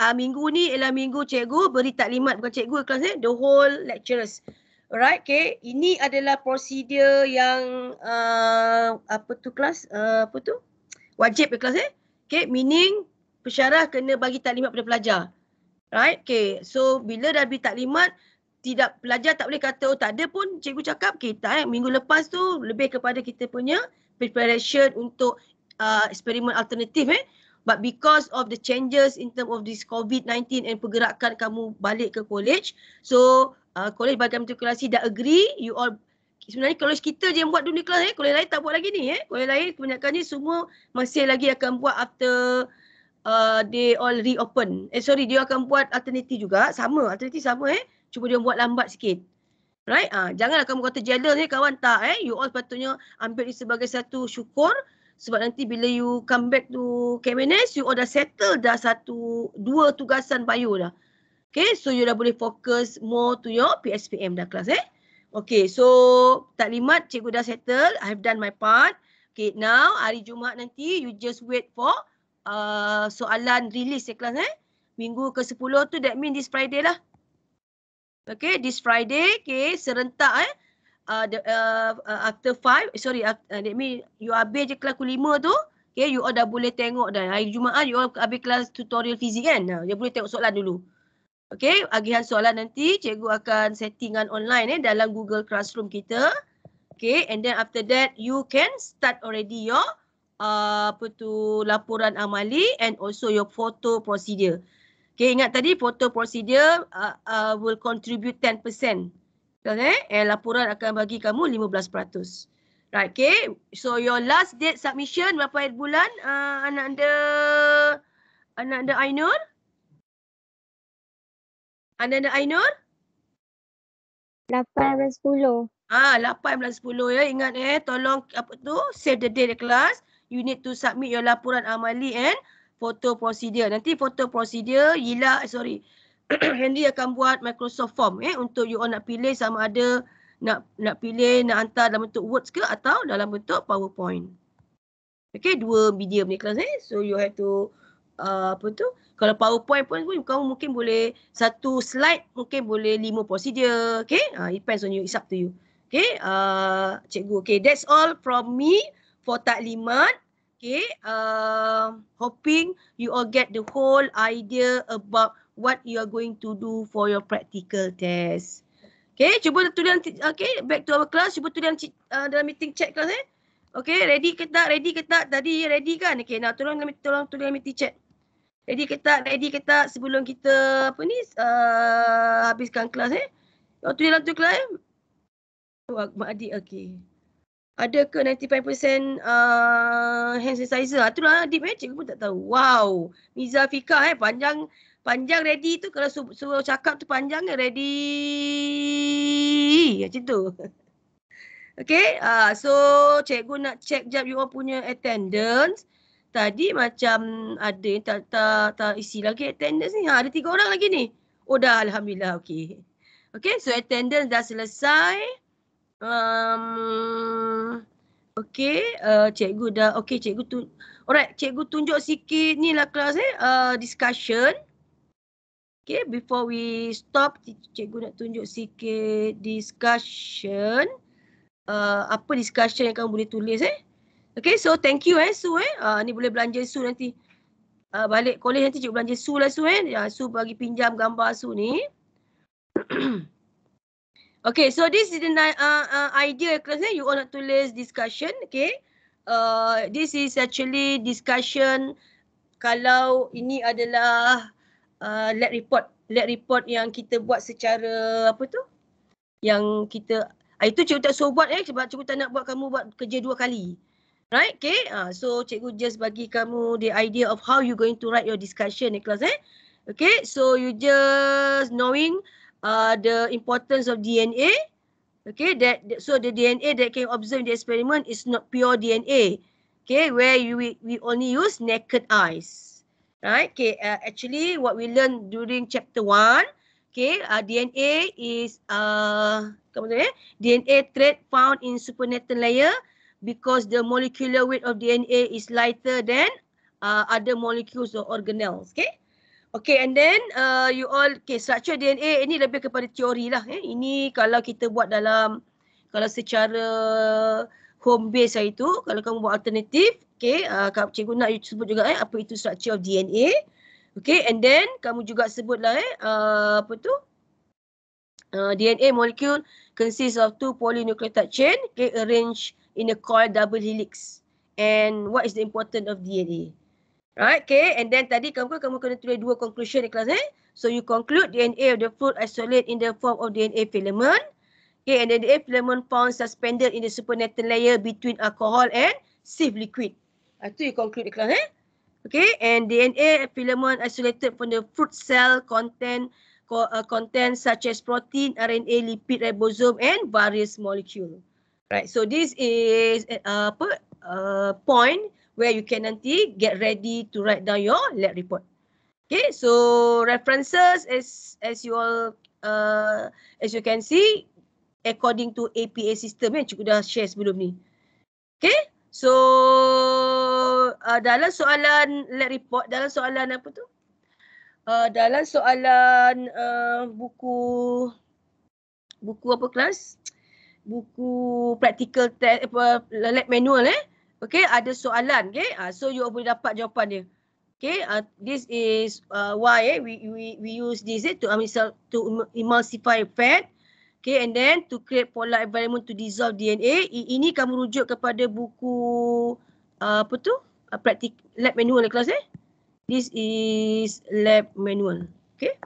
uh, minggu ni ialah minggu Cikgu beri taklimat bukan Cikgu kelas eh the whole lecturers. Alright, okay. Ini adalah prosedur yang uh, apa tu kelas? Uh, apa tu? Wajib kelas eh? Okay, meaning pesyarah kena bagi taklimat pada pelajar. Right, okay. So, bila dah bagi taklimat, tidak pelajar tak boleh kata, oh tak ada pun cikgu cakap, kita okay, eh. Minggu lepas tu, lebih kepada kita punya preparation untuk uh, eksperimen alternatif eh. But because of the changes in term of this COVID-19 and pergerakan kamu balik ke college, so uh, ah, kolej bagian matrikulasi dah agree you all sebenarnya kolej kita je yang buat dunia kelas eh kolej lain tak buat lagi ni eh kolej lain kebanyakan ni semua masih lagi akan buat after uh, they all reopen eh sorry dia akan buat alternative juga sama alternative sama eh cuma dia buat lambat sikit right ah uh, janganlah kamu kata jealous ni eh, kawan tak eh you all sepatutnya ambil ini sebagai satu syukur sebab nanti bila you come back to KMNS, you all dah settle dah satu, dua tugasan bio dah. Okay, so you dah boleh fokus more to your PSPM dah kelas eh. Okay, so taklimat cikgu dah settle. I have done my part. Okay, now hari Jumaat nanti you just wait for uh, soalan release eh kelas eh. Minggu ke-10 tu that mean this Friday lah. Okay, this Friday, okay, serentak eh. Uh, the, uh, uh after five eh, sorry, uh, that mean you habis je kelas ke tu. Okay, you all dah boleh tengok dah. Hari Jumaat you all habis kelas tutorial fizik kan. Nah, you boleh tengok soalan dulu. Okey, agihan soalan nanti cikgu akan settingan online eh dalam Google Classroom kita. Okey, and then after that you can start already your uh, apa tu laporan amali and also your photo procedure. Okey, ingat tadi photo procedure uh, uh, will contribute 10%. Okay, eh? and laporan akan bagi kamu 15%. Right, okay. So your last date submission berapa bulan uh, anak anda anak anda Ainur? Ananda Ainur? 8 dan 10. Ah, 8 dan 10 ya. Ingat eh, tolong apa tu? Save the date kelas. You need to submit your laporan amali and photo procedure. Nanti photo procedure, Yila, eh, sorry. Henry akan buat Microsoft form eh untuk you all nak pilih sama ada nak nak pilih nak hantar dalam bentuk words ke atau dalam bentuk PowerPoint. Okay, dua medium ni kelas eh. So you have to uh, apa tu? kalau powerpoint pun kamu mungkin boleh satu slide mungkin boleh lima procedure okay uh, it depends on you it's up to you okay uh, cikgu okay that's all from me for taklimat okay uh, hoping you all get the whole idea about what you are going to do for your practical test okay cuba tulis okay back to our class cuba tulis uh, dalam meeting chat kelas eh Okay, ready ke tak? Ready ke tak? Tadi ready kan? Okay, nak tolong tolong tolong meeting chat. Ready ke tak? Ready sebelum kita apa ni uh, habiskan kelas eh? Waktu dalam tu kelas eh? Oh, Mak Adik, okey. Ada 95% uh, hand sanitizer? Ah, lah, Adik eh, cikgu pun tak tahu. Wow, Miza Fika eh, panjang panjang ready tu kalau su suruh cakap tu panjang ke eh, ready? Macam tu. okay, uh, ah, so cikgu nak check jap you all punya attendance tadi macam ada yang tak, tak, tak isi lagi attendance ni. Ha, ada tiga orang lagi ni. Oh dah Alhamdulillah okay. Okay so attendance dah selesai. Um, okey uh, cikgu dah okay cikgu tu. Alright cikgu tunjuk sikit ni lah kelas eh. Uh, discussion. Okay, before we stop, cikgu nak tunjuk sikit discussion. Uh, apa discussion yang kamu boleh tulis eh? Okay, so thank you eh Su eh. Uh, ni boleh belanja Su nanti. Uh, balik kolej nanti cikgu belanja Su lah Su eh. Ya, Su bagi pinjam gambar Su ni. okay, so this is the uh, uh, idea class eh. You all nak tulis discussion. Okay. Uh, this is actually discussion kalau ini adalah uh, lab report. Lab report yang kita buat secara apa tu? Yang kita, itu cikgu tak suruh buat eh sebab cikgu tak nak buat kamu buat kerja dua kali. Right, okay. Uh, so, cikgu just bagi kamu the idea of how you going to write your discussion ni kelas eh. Okay, so you just knowing uh, the importance of DNA. Okay, that, that so the DNA that can observe the experiment is not pure DNA. Okay, where you, we only use naked eyes. Right, okay. Uh, actually, what we learn during chapter one, okay, uh, DNA is, uh, come on, eh? DNA thread found in supernatant layer because the molecular weight of DNA is lighter than uh, other molecules or organelles. Okay. Okay, and then uh, you all, okay, structure DNA ini lebih kepada teori lah. Eh. Ini kalau kita buat dalam, kalau secara home base hari itu, kalau kamu buat alternatif, okay, uh, cikgu nak you sebut juga eh, apa itu structure of DNA. Okay, and then kamu juga sebut lah, eh, uh, apa tu? Uh, DNA molecule consists of two polynucleotide chain, okay, arranged in a coil double helix and what is the importance of DNA. Right, okay. And then tadi kamu kamu kena tulis dua conclusion di kelas eh. So you conclude DNA of the fruit isolate in the form of DNA filament. Okay, and then the filament found suspended in the supernatant layer between alcohol and sieve liquid. Itu ah, you conclude di kelas eh. Okay, and DNA filament isolated from the fruit cell content uh, content such as protein, RNA, lipid, ribosome and various molecules. Right, so this is uh, apa uh, point where you can nanti get ready to write down your lab report. Okay, so references as as you all uh, as you can see according to APA system yang cikgu dah share sebelum ni. Okay, so uh, dalam soalan lab report, dalam soalan apa tu? Uh, dalam soalan uh, buku buku apa kelas? buku practical test apa lab manual eh okay ada soalan okey uh, ah, so you boleh dapat jawapan dia okay uh, this is uh, why eh, we we we use this eh, to emulsify to emulsify fat okay and then to create polar environment to dissolve dna I, ini kamu rujuk kepada buku uh, apa tu uh, practical lab manual eh, kelas eh this is lab manual okay.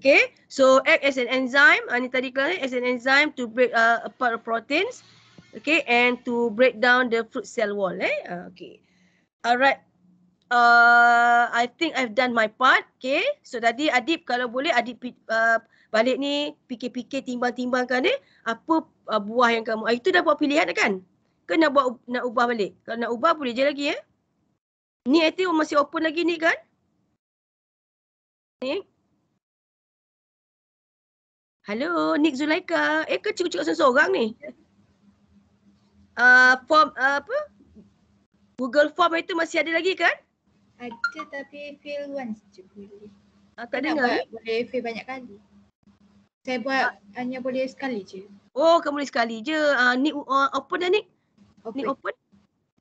Okay, so act as an enzyme, Ani ah, tadi kan, as an enzyme to break uh, apart of proteins. Okay, and to break down the fruit cell wall. Eh? Ah, okay, alright. Uh, I think I've done my part. Okay, so tadi Adib kalau boleh Adib uh, balik ni fikir-fikir timbang-timbangkan eh. Apa uh, buah yang kamu, uh, itu dah buat pilihan kan? Ke nak, buat, nak ubah balik? Kalau nak ubah boleh je lagi eh. Ni I think masih open lagi ni kan? Ni. Okay. Hello, Nik Zulaika. Eh, ke cikgu-cikgu seorang ni? Uh, form uh, apa? Google form itu masih ada lagi kan? Ada tapi fail once je boleh. Ah, tak dengar. Eh? Boleh fail banyak kali. Saya buat ah. hanya boleh sekali je. Oh, kamu boleh sekali je. Uh, ah, ni uh, ah, open dah Nik? Open. Ni open?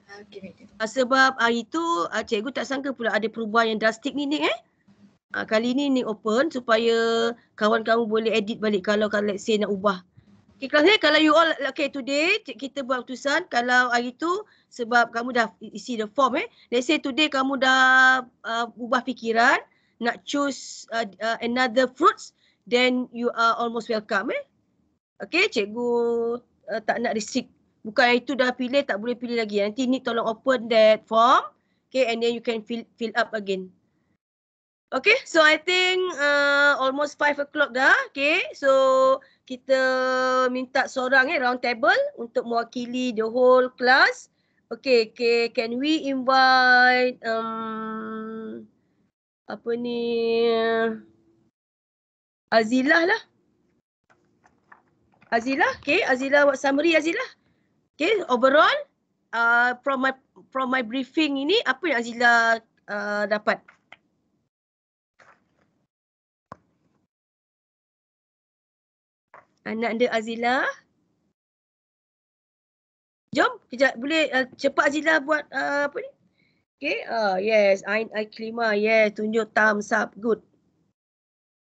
Ah, okay, uh, sebab uh, itu uh, cikgu tak sangka pula ada perubahan yang drastik ni Nik eh uh, kali ni ni open supaya kawan kamu boleh edit balik kalau kalau let's say nak ubah. Okay, kelas ni kalau you all okay today kita buat keputusan kalau hari tu sebab kamu dah isi the form eh. Let's say today kamu dah uh, ubah fikiran nak choose uh, uh, another fruits then you are almost welcome eh. Okay cikgu uh, tak nak risik. Bukan itu dah pilih tak boleh pilih lagi. Nanti ni tolong open that form. Okay and then you can fill, fill up again. Okay, so I think uh, almost five o'clock dah. Okay, so kita minta seorang eh, round table untuk mewakili the whole class. Okay, okay. can we invite um, apa ni Azilah lah. Azilah, okay. Azilah buat summary Azilah. Okay, overall uh, from my from my briefing ini, apa yang Azilah uh, dapat? anak dia Azila. Jom, kejap boleh uh, cepat Azila buat uh, apa ni? Okay, uh, yes, Ain Aiklima, yes, tunjuk thumbs up, good.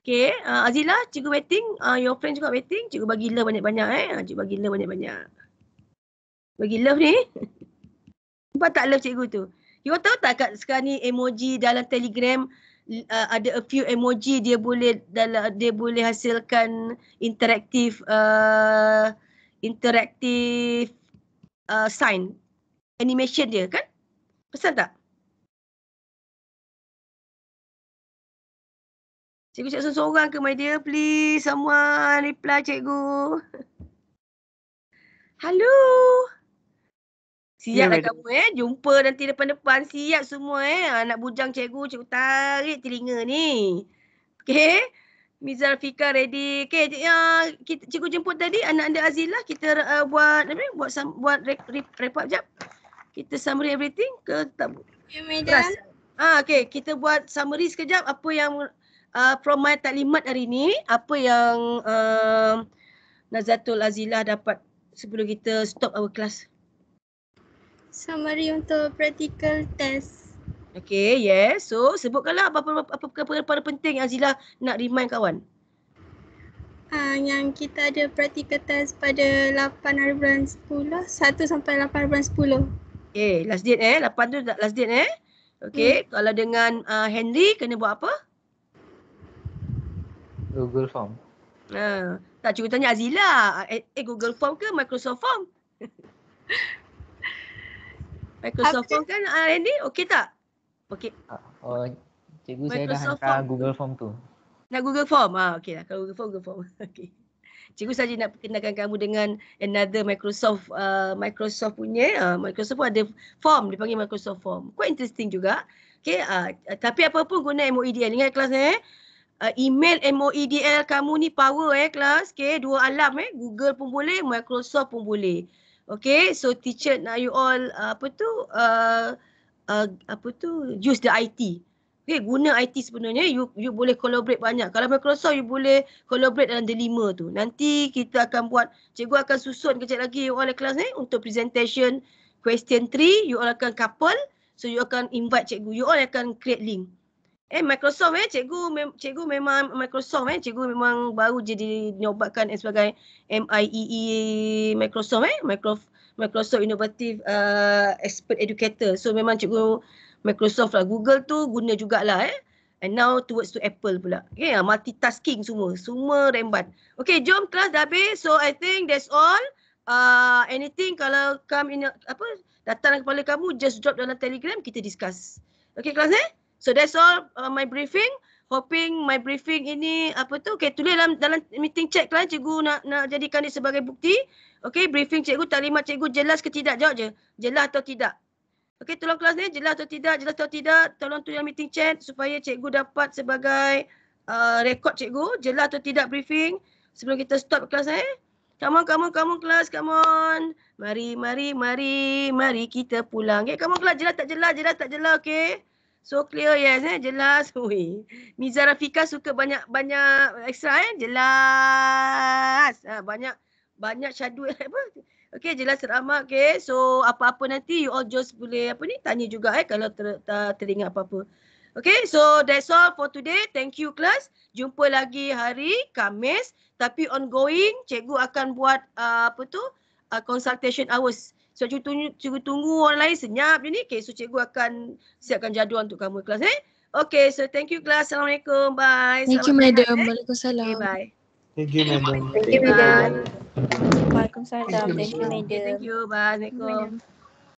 Okay, uh, Azila, cikgu waiting, uh, your friend juga waiting, cikgu bagi love banyak-banyak eh, ah, cikgu bagi love banyak-banyak. Bagi love ni, nampak tak love cikgu tu? You tahu tak kat sekarang ni emoji dalam telegram, uh, ada a few emoji dia boleh dalam dia boleh hasilkan interaktif uh, interaktif uh, sign animation dia kan pesan tak Cikgu cakap seorang ke my dear please someone reply cikgu Hello Siap ya, lah madam. kamu ya. eh. Jumpa nanti depan-depan. Siap semua eh. Anak ah, bujang cikgu. Cikgu tarik telinga ni. Okay. Mizar Fika ready. Okay. Cik, uh, ya, kita, cikgu jemput tadi anak anda Azila Kita uh, buat apa Buat, buat, buat rep, jap. Kita summary everything ke tak? Okay, ya, madam. Ah, okay. Kita buat summary sekejap. Apa yang uh, from my taklimat hari ni. Apa yang uh, Nazatul Azila dapat sebelum kita stop our class. Summary untuk practical test. Okay, yes. So, sebutkanlah apa-apa perkara-perkara penting yang Azila nak remind kawan. Uh, yang kita ada practical test pada 8 hari bulan 10. 1 sampai 8 hari bulan 10. Okay, eh, last date eh. 8 tu last date eh. Okay, hmm. kalau dengan uh, Henry kena buat apa? Google Form. Uh, tak, cuba tanya Azila. Eh, eh, Google Form ke Microsoft Form? Microsoft Form kan Randy? Okey tak? Okey. Ah, oh, cikgu saya dah hantar Google Form tu. Nak Google Form? Ah, okey lah. Kalau Google Form, Google Form. Okey. Cikgu saja nak perkenalkan kamu dengan another Microsoft uh, Microsoft punya. Uh, Microsoft pun ada form. Dia panggil Microsoft Form. Quite interesting juga. Okey. Uh, tapi apa pun guna MOEDL. Ingat ya, kelas ni. eh. Uh, email MOEDL kamu ni power eh kelas. Okey. Dua alam eh. Google pun boleh. Microsoft pun boleh. Okay, so teacher now you all uh, apa tu uh, uh, apa tu use the IT. Okay, guna IT sebenarnya you you boleh collaborate banyak. Kalau Microsoft you boleh collaborate dalam delima tu. Nanti kita akan buat cikgu akan susun kejap lagi you all kelas ni untuk presentation question 3 you all akan couple so you akan invite cikgu you all akan create link. Eh Microsoft eh cikgu mem- cikgu memang Microsoft eh cikgu memang baru jadi dinobatkan eh, sebagai MIEE e, Microsoft eh Microsoft Innovative uh, Expert Educator. So memang cikgu Microsoft lah Google tu guna jugalah eh. And now towards to Apple pula. yeah multitasking semua. Semua rembat. Okay, jom kelas dah habis. So, I think that's all. Uh, anything kalau come in, apa, datang kepala kamu, just drop dalam telegram, kita discuss. Okay, kelas eh? So that's all uh, my briefing. Hoping my briefing ini apa tu? Okay, tulis dalam dalam meeting check lah cikgu nak nak jadikan dia sebagai bukti. Okay, briefing cikgu taklimat cikgu jelas ke tidak jawab je. Jelas atau tidak. Okay, tolong kelas ni jelas atau tidak, jelas atau tidak. Tolong tulis dalam meeting check supaya cikgu dapat sebagai uh, rekod cikgu. Jelas atau tidak briefing sebelum kita stop kelas ni. Eh? Come on, come on, come on kelas, come on. Mari, mari, mari, mari kita pulang. Okay, eh, come on kelas, jelas tak jelas, jelas tak jelas, okay. So clear yes eh jelas we. Miza Rafika suka banyak banyak extra eh jelas. Ha, banyak banyak shadow apa? Okey jelas ceramah okey. So apa-apa nanti you all just boleh apa ni tanya juga eh kalau ter, ter, teringat apa-apa. Okay, so that's all for today. Thank you class. Jumpa lagi hari Khamis. Tapi ongoing, cikgu akan buat uh, apa tu? Uh, consultation hours. Saya cuba tunggu, cuba tunggu orang lain senyap je ni. Okay, so cikgu akan siapkan jadual untuk kamu kelas eh. Okay, so thank you kelas. Assalamualaikum. Bye. Thank you, madam. Eh. Waalaikumsalam. Okay, bye. Thank you, madam. Thank you, madam. Waalaikumsalam. Thank you, madam. Thank you, bye. Assalamualaikum.